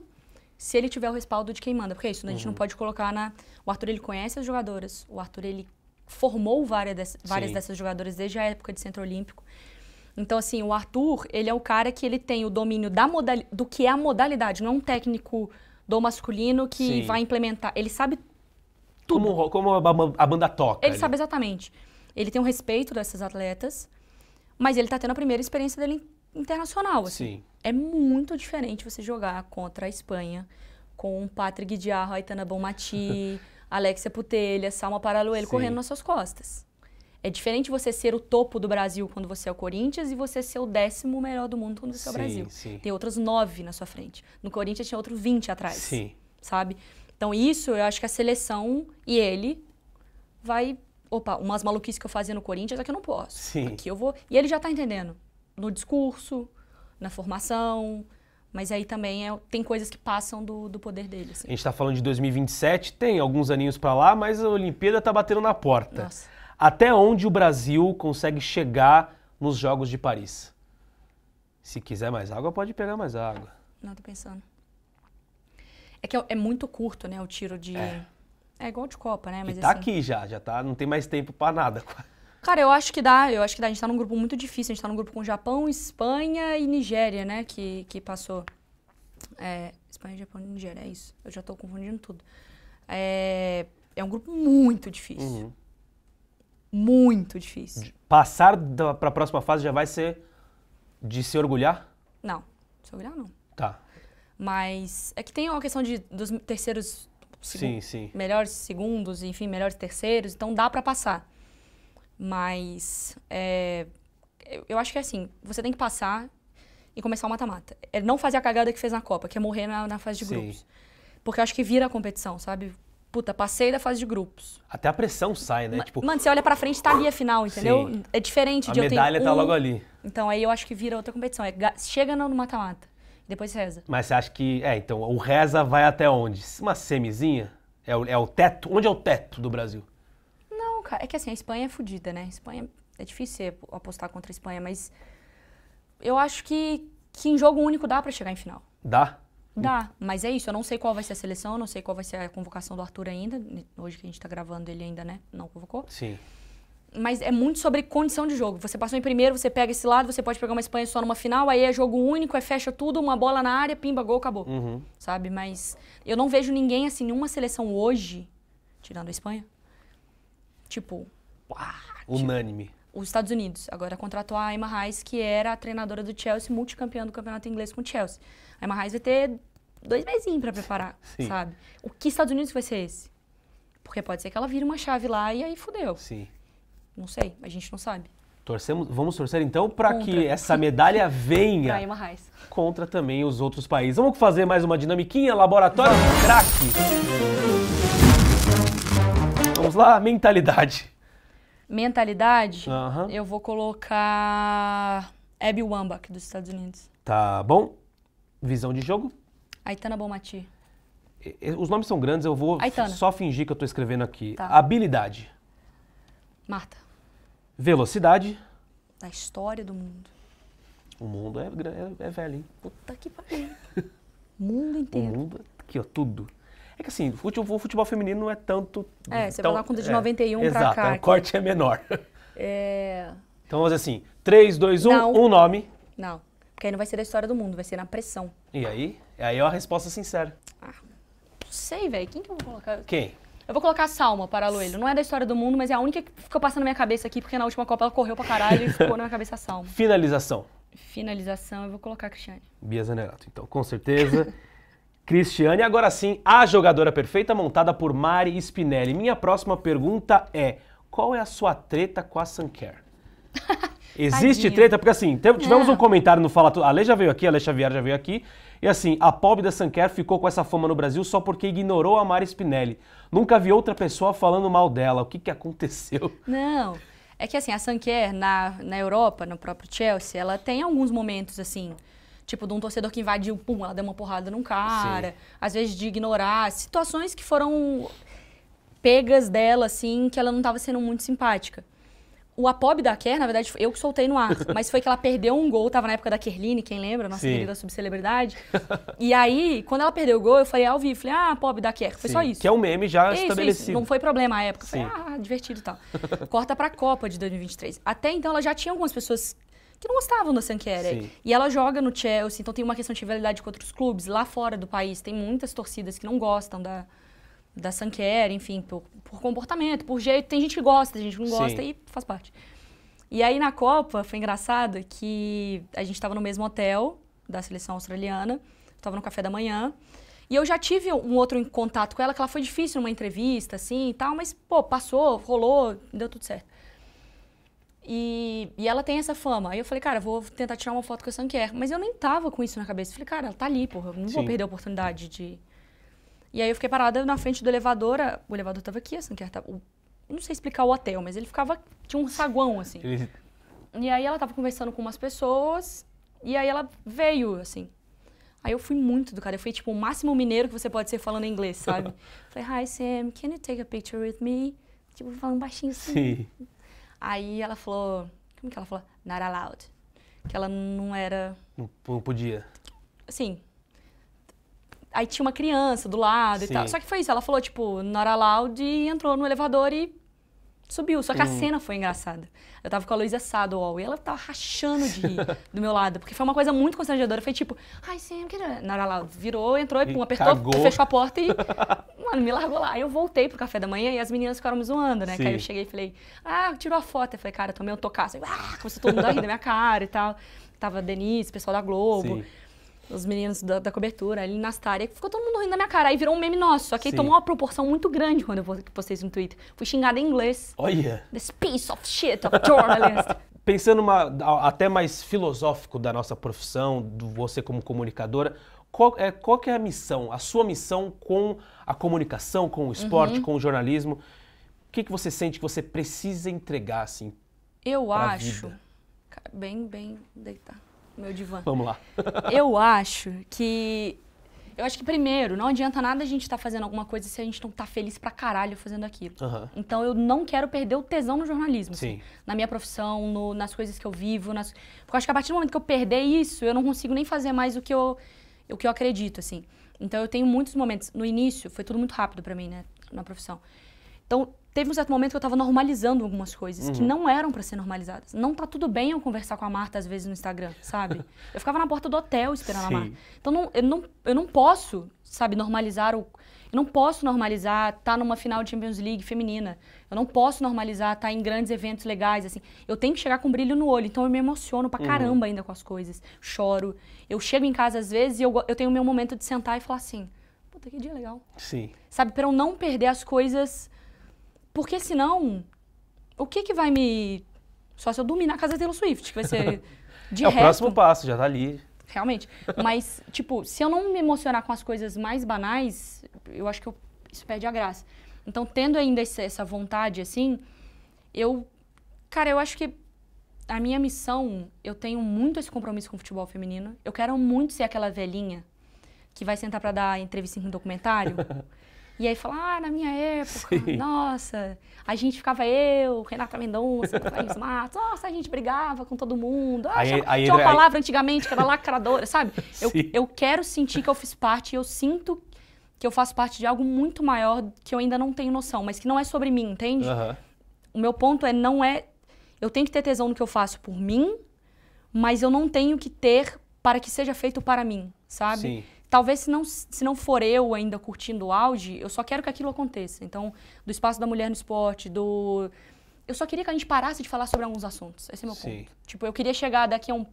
se ele tiver o respaldo de quem manda, porque é isso, né? a gente uhum. não pode colocar na. O Arthur, ele conhece as jogadoras, o Arthur, ele formou várias, várias dessas jogadoras desde a época de Centro Olímpico. Então, assim, o Arthur, ele é o cara que ele tem o domínio da modal... do que é a modalidade, não é um técnico do masculino que Sim. vai implementar. Ele sabe tudo. Como, como a, a, banda toca. Ele ali. sabe exatamente. Ele tem o respeito dessas atletas, mas ele está tendo a primeira experiência dele internacional. Assim. Sim. É muito diferente você jogar contra a Espanha com Patrick Diarra, Aitana Bonmati, Alexia Putelha, Salma Paraluelo correndo nas suas costas. É diferente você ser o topo do Brasil quando você é o Corinthians e você ser o décimo melhor do mundo quando você é o Brasil. Sim. Tem outros nove na sua frente. No Corinthians tinha outros vinte atrás. Sim. Sabe? Então, isso eu acho que a seleção e ele vai. Opa, umas maluquices que eu fazia no Corinthians, aqui é eu não posso. Sim. Aqui eu vou. E ele já tá entendendo no discurso, na formação, mas aí também é, tem coisas que passam do, do poder dele. Assim. A gente está falando de 2027, tem alguns aninhos para lá, mas a Olimpíada está batendo na porta. Nossa. Até onde o Brasil consegue chegar nos Jogos de Paris? Se quiser mais água, pode pegar mais água. Não, tô pensando. É que é, é muito curto, né, o tiro de... É, é igual de Copa, né? Mas, e tá assim... aqui já, já tá, não tem mais tempo para nada. Cara, eu acho que dá, eu acho que dá. A gente tá num grupo muito difícil, a gente tá num grupo com Japão, Espanha e Nigéria, né? Que, que passou. É, Espanha, Japão e Nigéria, é isso. Eu já tô confundindo tudo. É, é um grupo muito difícil. Uhum. Muito difícil. Passar da, pra próxima fase já vai ser de se orgulhar? Não, se orgulhar não. Tá. Mas é que tem uma questão de, dos terceiros. sim, sim. Melhores segundos, enfim, melhores terceiros, então dá para passar. Mas é, eu acho que é assim, você tem que passar e começar o mata-mata. É não fazer a cagada que fez na Copa, que é morrer na, na fase de Sim. grupos. Porque eu acho que vira a competição, sabe? Puta, passei da fase de grupos. Até a pressão sai, né? Ma tipo... Mano, você olha pra frente, tá ali a final, entendeu? Sim. É diferente a de A medalha tá um... logo ali. Então aí eu acho que vira outra competição. É, chega no mata-mata, depois reza. Mas você acha que. É, então, o reza vai até onde? Uma semizinha? É o, é o teto? Onde é o teto do Brasil? Não, cara, é que assim, a Espanha é fodida, né? A Espanha é difícil apostar contra a Espanha, mas eu acho que, que em jogo único dá para chegar em final. Dá? Dá, mas é isso. Eu não sei qual vai ser a seleção, não sei qual vai ser a convocação do Arthur ainda. Hoje que a gente tá gravando, ele ainda, né? Não convocou. Sim. Mas é muito sobre condição de jogo. Você passou em primeiro, você pega esse lado, você pode pegar uma Espanha só numa final, aí é jogo único, é fecha tudo, uma bola na área, pimba, gol, acabou. Uhum. Sabe? Mas eu não vejo ninguém assim, nenhuma seleção hoje, tirando a Espanha, Tipo, tipo, unânime. Tipo, os Estados Unidos. Agora contratou a Emma Reis, que era a treinadora do Chelsea, multicampeã do campeonato inglês com o Chelsea. A Emma Reis vai ter dois mesinhos para preparar, Sim. sabe? O que Estados Unidos vai ser esse? Porque pode ser que ela vire uma chave lá e aí fudeu. Sim. Não sei, a gente não sabe. Torcemos, vamos torcer então para que essa medalha venha contra também os outros países. Vamos fazer mais uma dinamiquinha, laboratório craque lá, mentalidade. Mentalidade? Eu vou colocar Abby Wambach, dos Estados Unidos. Tá bom. Visão de jogo? Aitana Bomati. Os nomes são grandes, eu vou Aitana. só fingir que eu tô escrevendo aqui. Tá. Habilidade? Marta. Velocidade? Da história do mundo. O mundo é, é, é velho, hein? Puta que pariu. mundo inteiro. O mundo, aqui ó, tudo. É que assim, o futebol, o futebol feminino não é tanto. É, você tão, vai lá o de é, 91 para pra é cá. Exato, o corte é menor. É. Então vamos assim: 3, 2, 1, não. um nome. Não. Porque aí não vai ser da história do mundo, vai ser na pressão. E aí? Aí é uma resposta sincera. Ah, não sei, velho. Quem que eu vou colocar? Quem? Eu vou colocar a Salma para Loelho. Não é da história do mundo, mas é a única que ficou passando na minha cabeça aqui, porque na última Copa ela correu pra caralho e ficou na minha cabeça a Salma. Finalização. Finalização, eu vou colocar a Cristiane. Bia Zanerato, então, com certeza. Cristiane. Agora sim, a jogadora perfeita montada por Mari Spinelli. Minha próxima pergunta é: qual é a sua treta com a Suncare? Existe Tadinho. treta? Porque assim, tivemos um comentário no Fala Tudo. A Lei já veio aqui, a Lei Xavier já veio aqui. E assim, a pobre da Sanquer ficou com essa fama no Brasil só porque ignorou a Mari Spinelli. Nunca vi outra pessoa falando mal dela. O que, que aconteceu? Não. É que assim, a Sanquer na, na Europa, no próprio Chelsea, ela tem alguns momentos assim Tipo, de um torcedor que invadiu, pum, ela deu uma porrada num cara. Sim. Às vezes de ignorar. Situações que foram pegas dela, assim, que ela não estava sendo muito simpática. O apob da Kerr, na verdade, eu que soltei no ar. mas foi que ela perdeu um gol, tava na época da Kerline, quem lembra? Nossa Sim. querida subcelebridade. E aí, quando ela perdeu o gol, eu falei ao vivo, falei, ah, apob da Kerr. Foi Sim. só isso. Que é um meme já isso, estabelecido. Isso. Não foi problema à época. Sim. Falei, ah, divertido e tal. Corta pra Copa de 2023. Até então, ela já tinha algumas pessoas que não gostavam da Sanquera. E ela joga no Chelsea, então tem uma questão de rivalidade com outros clubes. Lá fora do país tem muitas torcidas que não gostam da, da Sanquera, enfim, por, por, comportamento, por jeito. Tem gente que gosta, tem gente que não gosta Sim. e faz parte. E aí na Copa foi engraçado que a gente estava no mesmo hotel da seleção australiana, estava no café da manhã. E eu já tive um outro contato com ela, que ela foi difícil numa entrevista, assim e tal, mas, pô, passou, rolou, deu tudo certo. E, e ela tem essa fama. Aí eu falei, cara, vou tentar tirar uma foto com a Sanquer. Mas eu nem tava com isso na cabeça. falei, cara, ela tá ali, porra. Eu não Sim. vou perder a oportunidade de. E aí eu fiquei parada na frente do elevador. O elevador tava aqui, a Sanquer tava. Não sei explicar o hotel, mas ele ficava. Tinha um saguão, assim. E aí ela tava conversando com umas pessoas. E aí ela veio, assim. Aí eu fui muito do cara. Eu fui, tipo, o máximo mineiro que você pode ser falando inglês, sabe? falei, hi, Sam, can you take a picture with me? Tipo, falando baixinho assim. Sim. Aí ela falou, como que ela falou? Not allowed. Que ela não era... Não, podia. Sim. Aí tinha uma criança do lado Sim. e tal. Só que foi isso, ela falou, tipo, not allowed e entrou no elevador e subiu. Só que a hum. cena foi engraçada. Eu tava com a Luísa Sadowall e ela tava rachando de rir do meu lado, porque foi uma coisa muito constrangedora. Foi tipo, ai, Na Nara lá virou, entrou e pum, apertou, Cagou. fechou a porta e, mano, me largou lá. Aí eu voltei pro café da manhã e as meninas ficaram me zoando, né? aí eu cheguei e falei, ah, tirou a foto. Eu falei, cara, eu tomei um tocaço. Ah, começou todo mundo a rir da minha cara e tal. Tava Denise, pessoal da Globo. Sim os meninos da, da cobertura, ali na que ficou todo mundo rindo da minha cara. Aí virou um meme nosso. Só que aí tomou uma proporção muito grande quando eu postei isso no Twitter. Fui xingada em inglês. Olha! This piece of shit of journalist. Pensando uma, até mais filosófico da nossa profissão, do você como comunicadora, qual é, qual é a missão, a sua missão com a comunicação, com o esporte, uhum. com o jornalismo? O que, que você sente que você precisa entregar, assim? Eu acho. Vida? Bem, bem deitar meu divã. Vamos lá. eu acho que. Eu acho que primeiro, não adianta nada a gente estar tá fazendo alguma coisa se a gente não tá feliz pra caralho fazendo aquilo. Uhum. Então eu não quero perder o tesão no jornalismo. Assim. Sim. Assim, na minha profissão, no, nas coisas que eu vivo. Nas... Porque eu acho que a partir do momento que eu perder isso, eu não consigo nem fazer mais o que eu, o que eu acredito, assim. Então eu tenho muitos momentos. No início, foi tudo muito rápido para mim, né? Na profissão. Então, teve um certo momento que eu estava normalizando algumas coisas uhum. que não eram para ser normalizadas. Não tá tudo bem eu conversar com a Marta às vezes no Instagram, sabe? eu ficava na porta do hotel esperando Sim. a Marta. Então não, eu, não, eu não posso, sabe, normalizar o. Eu não posso normalizar estar tá numa final de Champions League feminina. Eu não posso normalizar estar tá em grandes eventos legais, assim. Eu tenho que chegar com brilho no olho. Então eu me emociono pra uhum. caramba uhum. ainda com as coisas. Choro. Eu chego em casa às vezes e eu, eu tenho o meu momento de sentar e falar assim: puta, que dia legal. Sim. Sabe, pra eu não perder as coisas porque senão, o que que vai me... Só se eu dormir na casa da Taylor Swift, que vai ser... De é resto, o próximo passo, já tá ali. Realmente. Mas, tipo, se eu não me emocionar com as coisas mais banais, eu acho que eu, isso perde a graça. Então, tendo ainda esse, essa vontade, assim, eu... Cara, eu acho que a minha missão, eu tenho muito esse compromisso com o futebol feminino. Eu quero muito ser aquela velhinha que vai sentar para dar entrevista em um documentário. E aí fala, ah, na minha época, Sim. nossa, a gente ficava eu, Renata Mendonça, Thaís Matos, nossa, a gente brigava com todo mundo. Ah, aí, aí, tinha uma aí, palavra antigamente que era lacradora, sabe? Eu, eu quero sentir que eu fiz parte, eu sinto que eu faço parte de algo muito maior que eu ainda não tenho noção, mas que não é sobre mim, entende? Uhum. O meu ponto é, não é... Eu tenho que ter tesão no que eu faço por mim, mas eu não tenho que ter para que seja feito para mim, sabe? Sim talvez se não, se não for eu ainda curtindo o auge, eu só quero que aquilo aconteça. Então, do espaço da mulher no esporte, do. Eu só queria que a gente parasse de falar sobre alguns assuntos. Esse é meu Sim. ponto. Tipo, eu queria chegar daqui a um.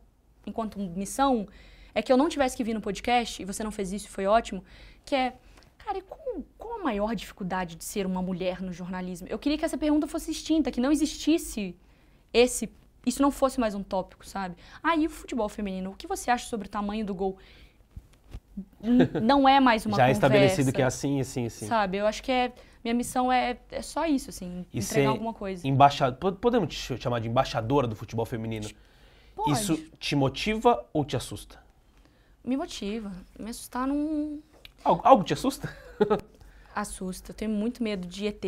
enquanto missão, é que eu não tivesse que vir no podcast, e você não fez isso, foi ótimo, que é. Cara, e qual, qual a maior dificuldade de ser uma mulher no jornalismo? Eu queria que essa pergunta fosse extinta, que não existisse esse isso não fosse mais um tópico, sabe? Aí ah, o futebol feminino, o que você acha sobre o tamanho do gol? não é mais uma Já conversa. Já é estabelecido que é assim, assim, assim. Sabe, eu acho que é minha missão é, é só isso, assim, e entregar alguma coisa. Embaixador, podemos te chamar de embaixadora do futebol feminino? Pode. Isso te motiva ou te assusta? Me motiva. Me assustar não. Algo, algo te assusta? assusta. Eu tenho muito medo de ET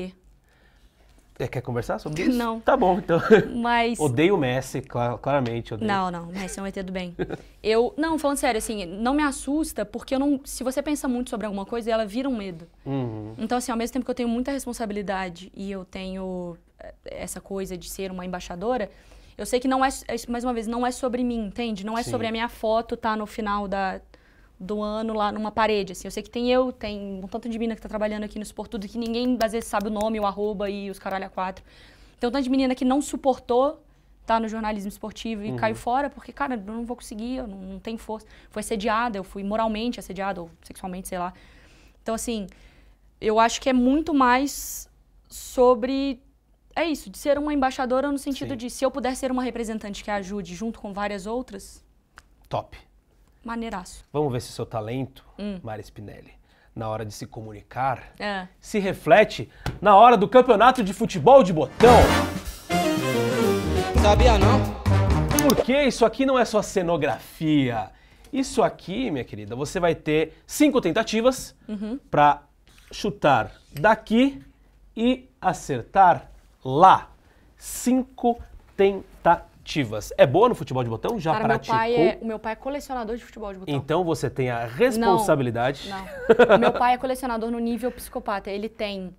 quer conversar sobre isso? Não. Tá bom, então. Mas... Odeio o Messi, claramente. Odeio. Não, não, Messi é um ET do bem. eu, não, falando sério, assim, não me assusta, porque eu não. Se você pensa muito sobre alguma coisa, ela vira um medo. Uhum. Então, assim, ao mesmo tempo que eu tenho muita responsabilidade e eu tenho eh, essa coisa de ser uma embaixadora, eu sei que não é, é, mais uma vez, não é sobre mim, entende? Não é Sim. sobre a minha foto tá no final da, do ano lá numa parede, assim. Eu sei que tem eu, tem um tanto de menina que tá trabalhando aqui no Suportudo que ninguém às vezes sabe o nome, o arroba e os caralho a quatro. Tem um tanto de menina que não suportou tá no jornalismo esportivo e uhum. caiu fora porque, cara, eu não vou conseguir, eu não, não tenho força. Foi assediada, eu fui moralmente assediada ou sexualmente, sei lá. Então, assim, eu acho que é muito mais sobre é isso, de ser uma embaixadora no sentido Sim. de se eu puder ser uma representante que ajude junto com várias outras. Top maneiraço. Vamos ver se seu talento, hum. Mari Spinelli, na hora de se comunicar, é. se reflete na hora do campeonato de futebol de botão. Sabia não? Porque isso aqui não é só cenografia. Isso aqui, minha querida, você vai ter cinco tentativas uhum. para chutar daqui e acertar lá. Cinco tentativas competitivas é boa no futebol de botão? Já Cara, praticou? Meu pai é, o meu pai é colecionador de futebol de botão. Então você tem a responsabilidade. Não, não. meu pai é colecionador no nível psicopata. Ele tem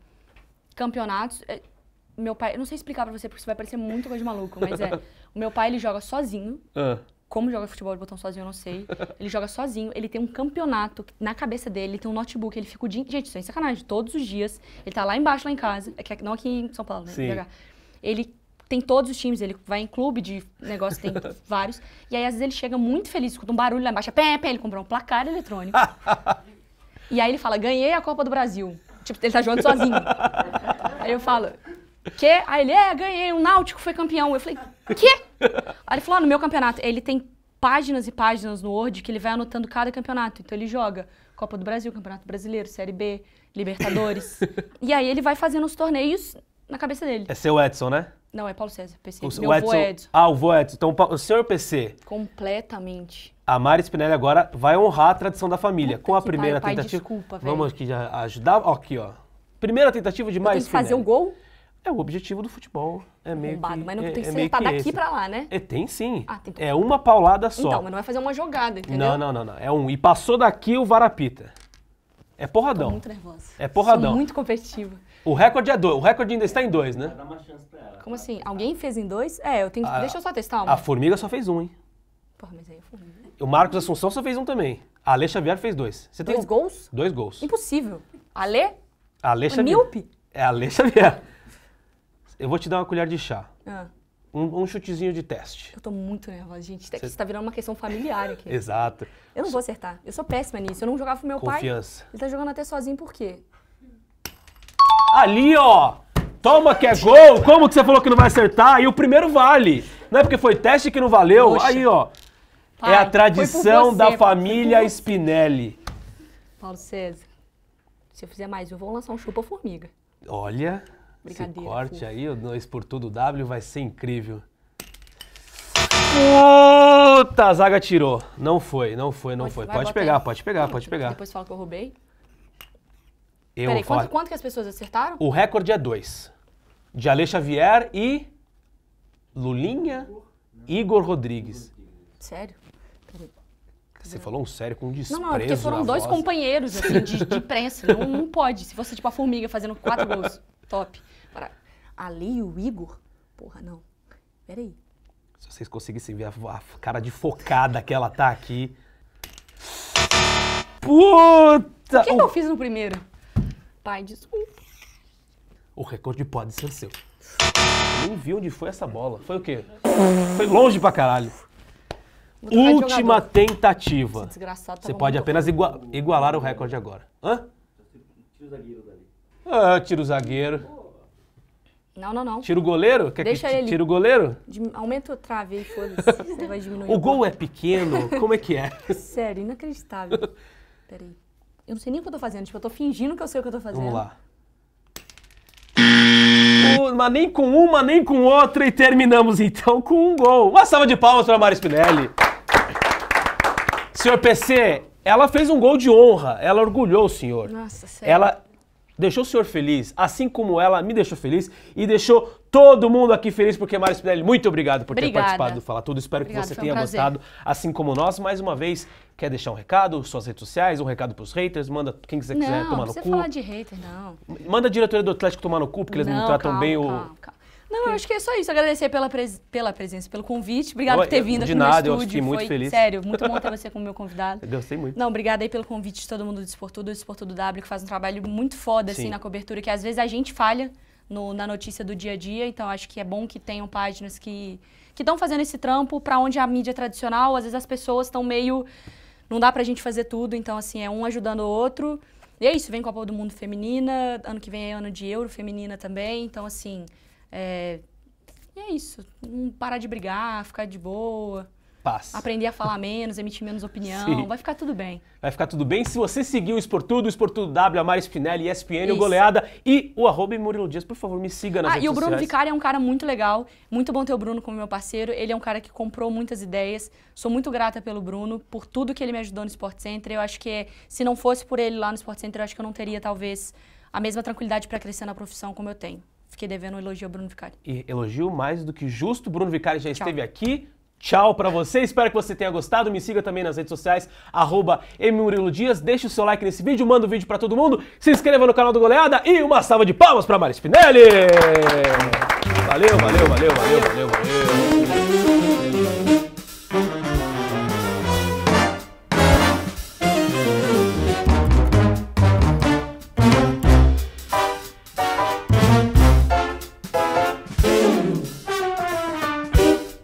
campeonatos. É, meu pai, eu não sei explicar para você porque isso vai parecer muito coisa de maluco, mas é. o meu pai ele joga sozinho. Ah. Como joga futebol de botão sozinho, eu não sei. Ele joga sozinho, ele tem um campeonato na cabeça dele, ele tem um notebook, ele fica o dia. Gente, isso é sacanagem. Todos os dias. Ele tá lá embaixo, lá em casa. É é, não aqui em São Paulo, né? Sim. ele tem todos os times, ele vai em clube de negócio, tem vários. E aí, às vezes, ele chega muito feliz, escuta um barulho lá embaixo, é pé, é pé, ele comprou um placar eletrônico. e aí ele fala, ganhei a Copa do Brasil. Tipo, ele tá jogando sozinho. aí eu falo, quê? Aí ele, é, ganhei, o um Náutico foi campeão. Eu falei, quê? Aí ele falou, ah, no meu campeonato, ele tem páginas e páginas no Word que ele vai anotando cada campeonato. Então ele joga Copa do Brasil, Campeonato Brasileiro, Série B, Libertadores. e aí ele vai fazendo os torneios na cabeça dele. É seu Edson, né? Não, é Paulo César, PC. O, Meu Edson, é Edson. Ah, o vô é Edson. Então, o senhor PC. Completamente. A Mari Spinelli agora vai honrar a tradição da família. Puta com a primeira pai, tentativa. Pai, desculpa, velho. Vamos aqui já ajudar. aqui, ó. Primeira tentativa de mais. Tem que fazer o gol? É o objetivo do futebol. É meio Bombado, que, mas não é, tem é que é daqui esse. pra lá, né? É, tem sim. Ah, tem... É uma paulada então, só. Então, mas não vai fazer uma jogada, entendeu? Não, não, não, não. É um. E passou daqui o Varapita. É porradão. Tô muito nervosa. É porradão. Sou muito competitiva. O recorde é dois. O recorde ainda está em dois, né? Dá uma chance pra ela. Como assim? Alguém fez em dois? É, eu tenho que. A- Deixa eu só testar uma. A Formiga só fez um, hein? Porra, mas aí é formiga. O Marcos Assunção só fez um também. A Alê Xavier fez dois. Você Dois tem um- gols? Dois gols. Impossível. Ale? A Alê Xavier. É Ale Xavier. Eu vou te dar uma colher de chá. Ah, Um, um chutezinho de teste. eu tô muito nervosa, gente. Isso tá, tá virando uma questão familiar aqui. Exato. Eu não vou acertar. Eu sou péssima nisso. Eu não jogava com meu pai. Confiança. Ele tá jogando até sozinho por quê? Ali, ó. Toma que é gol. Como que você falou que não vai acertar? E o primeiro vale. Não é porque foi teste que não valeu? Poxa. Aí, ó. Pai, é a tradição você, da família Spinelli. Paulo César, se eu fizer mais eu vou lançar um chupa-formiga. Olha, esse corte aí, o 2 por tudo W, vai ser incrível. Puta, a zaga tirou. Não foi, não foi, não pode, foi. Pode pegar, pode pegar, pode pegar, pode pegar. Depois fala que eu roubei. Eu Peraí, quanto, quanto que as pessoas acertaram? O recorde é dois. De Ale Xavier e Lulinha Igor Rodrigues. Sério? Você falou um sério com um desprezo Não, não, é porque foram dois voz. companheiros, assim, de, de prensa. Não, pode. Se fosse tipo a formiga fazendo quatro gols, top. Para... Ale e o Igor? Porra, não. Peraí. Se vocês conseguissem ver a, a cara de focada que ela tá aqui. Puta! O que, o... que eu fiz no primeiro? pai, desculpa. O recorde pode ser seu. Não vi onde foi essa bola. Foi o quê? Foi longe pra caralho. Última tentativa. Esse desgraçado Você pode apenas igua igualar o recorde agora. Hã? Ah, tira o zagueiro dali. Ah, tira o zagueiro. Não, não, não. Tira o goleiro? Quer Deixa que ele. Tira o goleiro? Aumenta o trave aí, foda-se. vai diminuir. O gol é pequeno? Como é que é? Sério, inacreditável. Peraí. Eu não sei nem o que eu tô fazendo, tipo, eu tô fingindo que eu sei o que eu tô fazendo. Vamos lá. Mas nem com uma, nem com outra, e terminamos então com um gol. Uma salva de palmas para Mari Spinelli. Senhor PC, ela fez um gol de honra, ela orgulhou o senhor. Nossa, sério. Ela deixou o senhor feliz, assim como ela me deixou feliz e deixou todo mundo aqui feliz, porque Mário Spinelli, muito obrigado por Obrigada. ter participado do Fala Tudo. Espero Obrigada, que você tenha gostado, assim como nós. Mais uma vez, Quer deixar um recado, suas redes sociais, um recado pros haters? Manda quem quiser, não, quiser tomar no cu. Não, precisa falar de hater, não. Manda a diretoria do Atlético tomar no cu, porque eles não, não tratam calma, bem o... Calma, calma. Não, eu acho que é só isso. Agradecer pela, pres... pela presença, pelo convite. Obrigado por ter vindo de aqui nada, no estúdio. Eu fiquei muito Foi, feliz. Sério, muito bom ter você como meu convidado. Eu gostei muito. Não, obrigada aí pelo convite de todo mundo do esportudo do esportudo W, que faz um trabalho muito foda, assim, Sim. assim, na cobertura, que às vezes a gente falha no, na notícia do dia a dia. Então, acho que é bom que tenham páginas que que estão fazendo esse trampo para onde a mídia tradicional, às vezes as pessoas estão meio não dá pra gente fazer tudo, então, assim, é um ajudando o outro. E é isso, vem Copa do Mundo Feminina, ano que vem é ano de Euro Feminina também, então, assim, é, é isso. Não parar de brigar, ficar de boa. Paz. Aprender a falar menos, emitir menos opinião, Sim. vai ficar tudo bem. Vai ficar tudo bem se você seguir o Esportudo, o Esportudo W, a Mari Spinelli, ESPN, Isso. o Goleada e o arroba Murilo Dias. Por favor, me siga nas ah, redes sociais. Ah, e o Bruno sociais. Vicari é um cara muito legal. Muito bom ter o Bruno como meu parceiro. Ele é um cara que comprou muitas ideias. Sou muito grata pelo Bruno, por tudo que ele me ajudou no Sport Center. Eu acho que se não fosse por ele lá no Sport Center, eu acho que eu não teria, talvez, a mesma tranquilidade para crescer na profissão como eu tenho. Fiquei devendo um elogio ao Bruno Vicari. E elogio mais do que justo. Bruno Vicari já Tchau. esteve aqui Tchau para você, espero que você tenha gostado. Me siga também nas redes sociais, arroba Dias. Deixe o seu like nesse vídeo, manda o um vídeo para todo mundo, se inscreva no canal do Goleada e uma salva de palmas para Mari Spinelli! Valeu, valeu, valeu, valeu, valeu, valeu.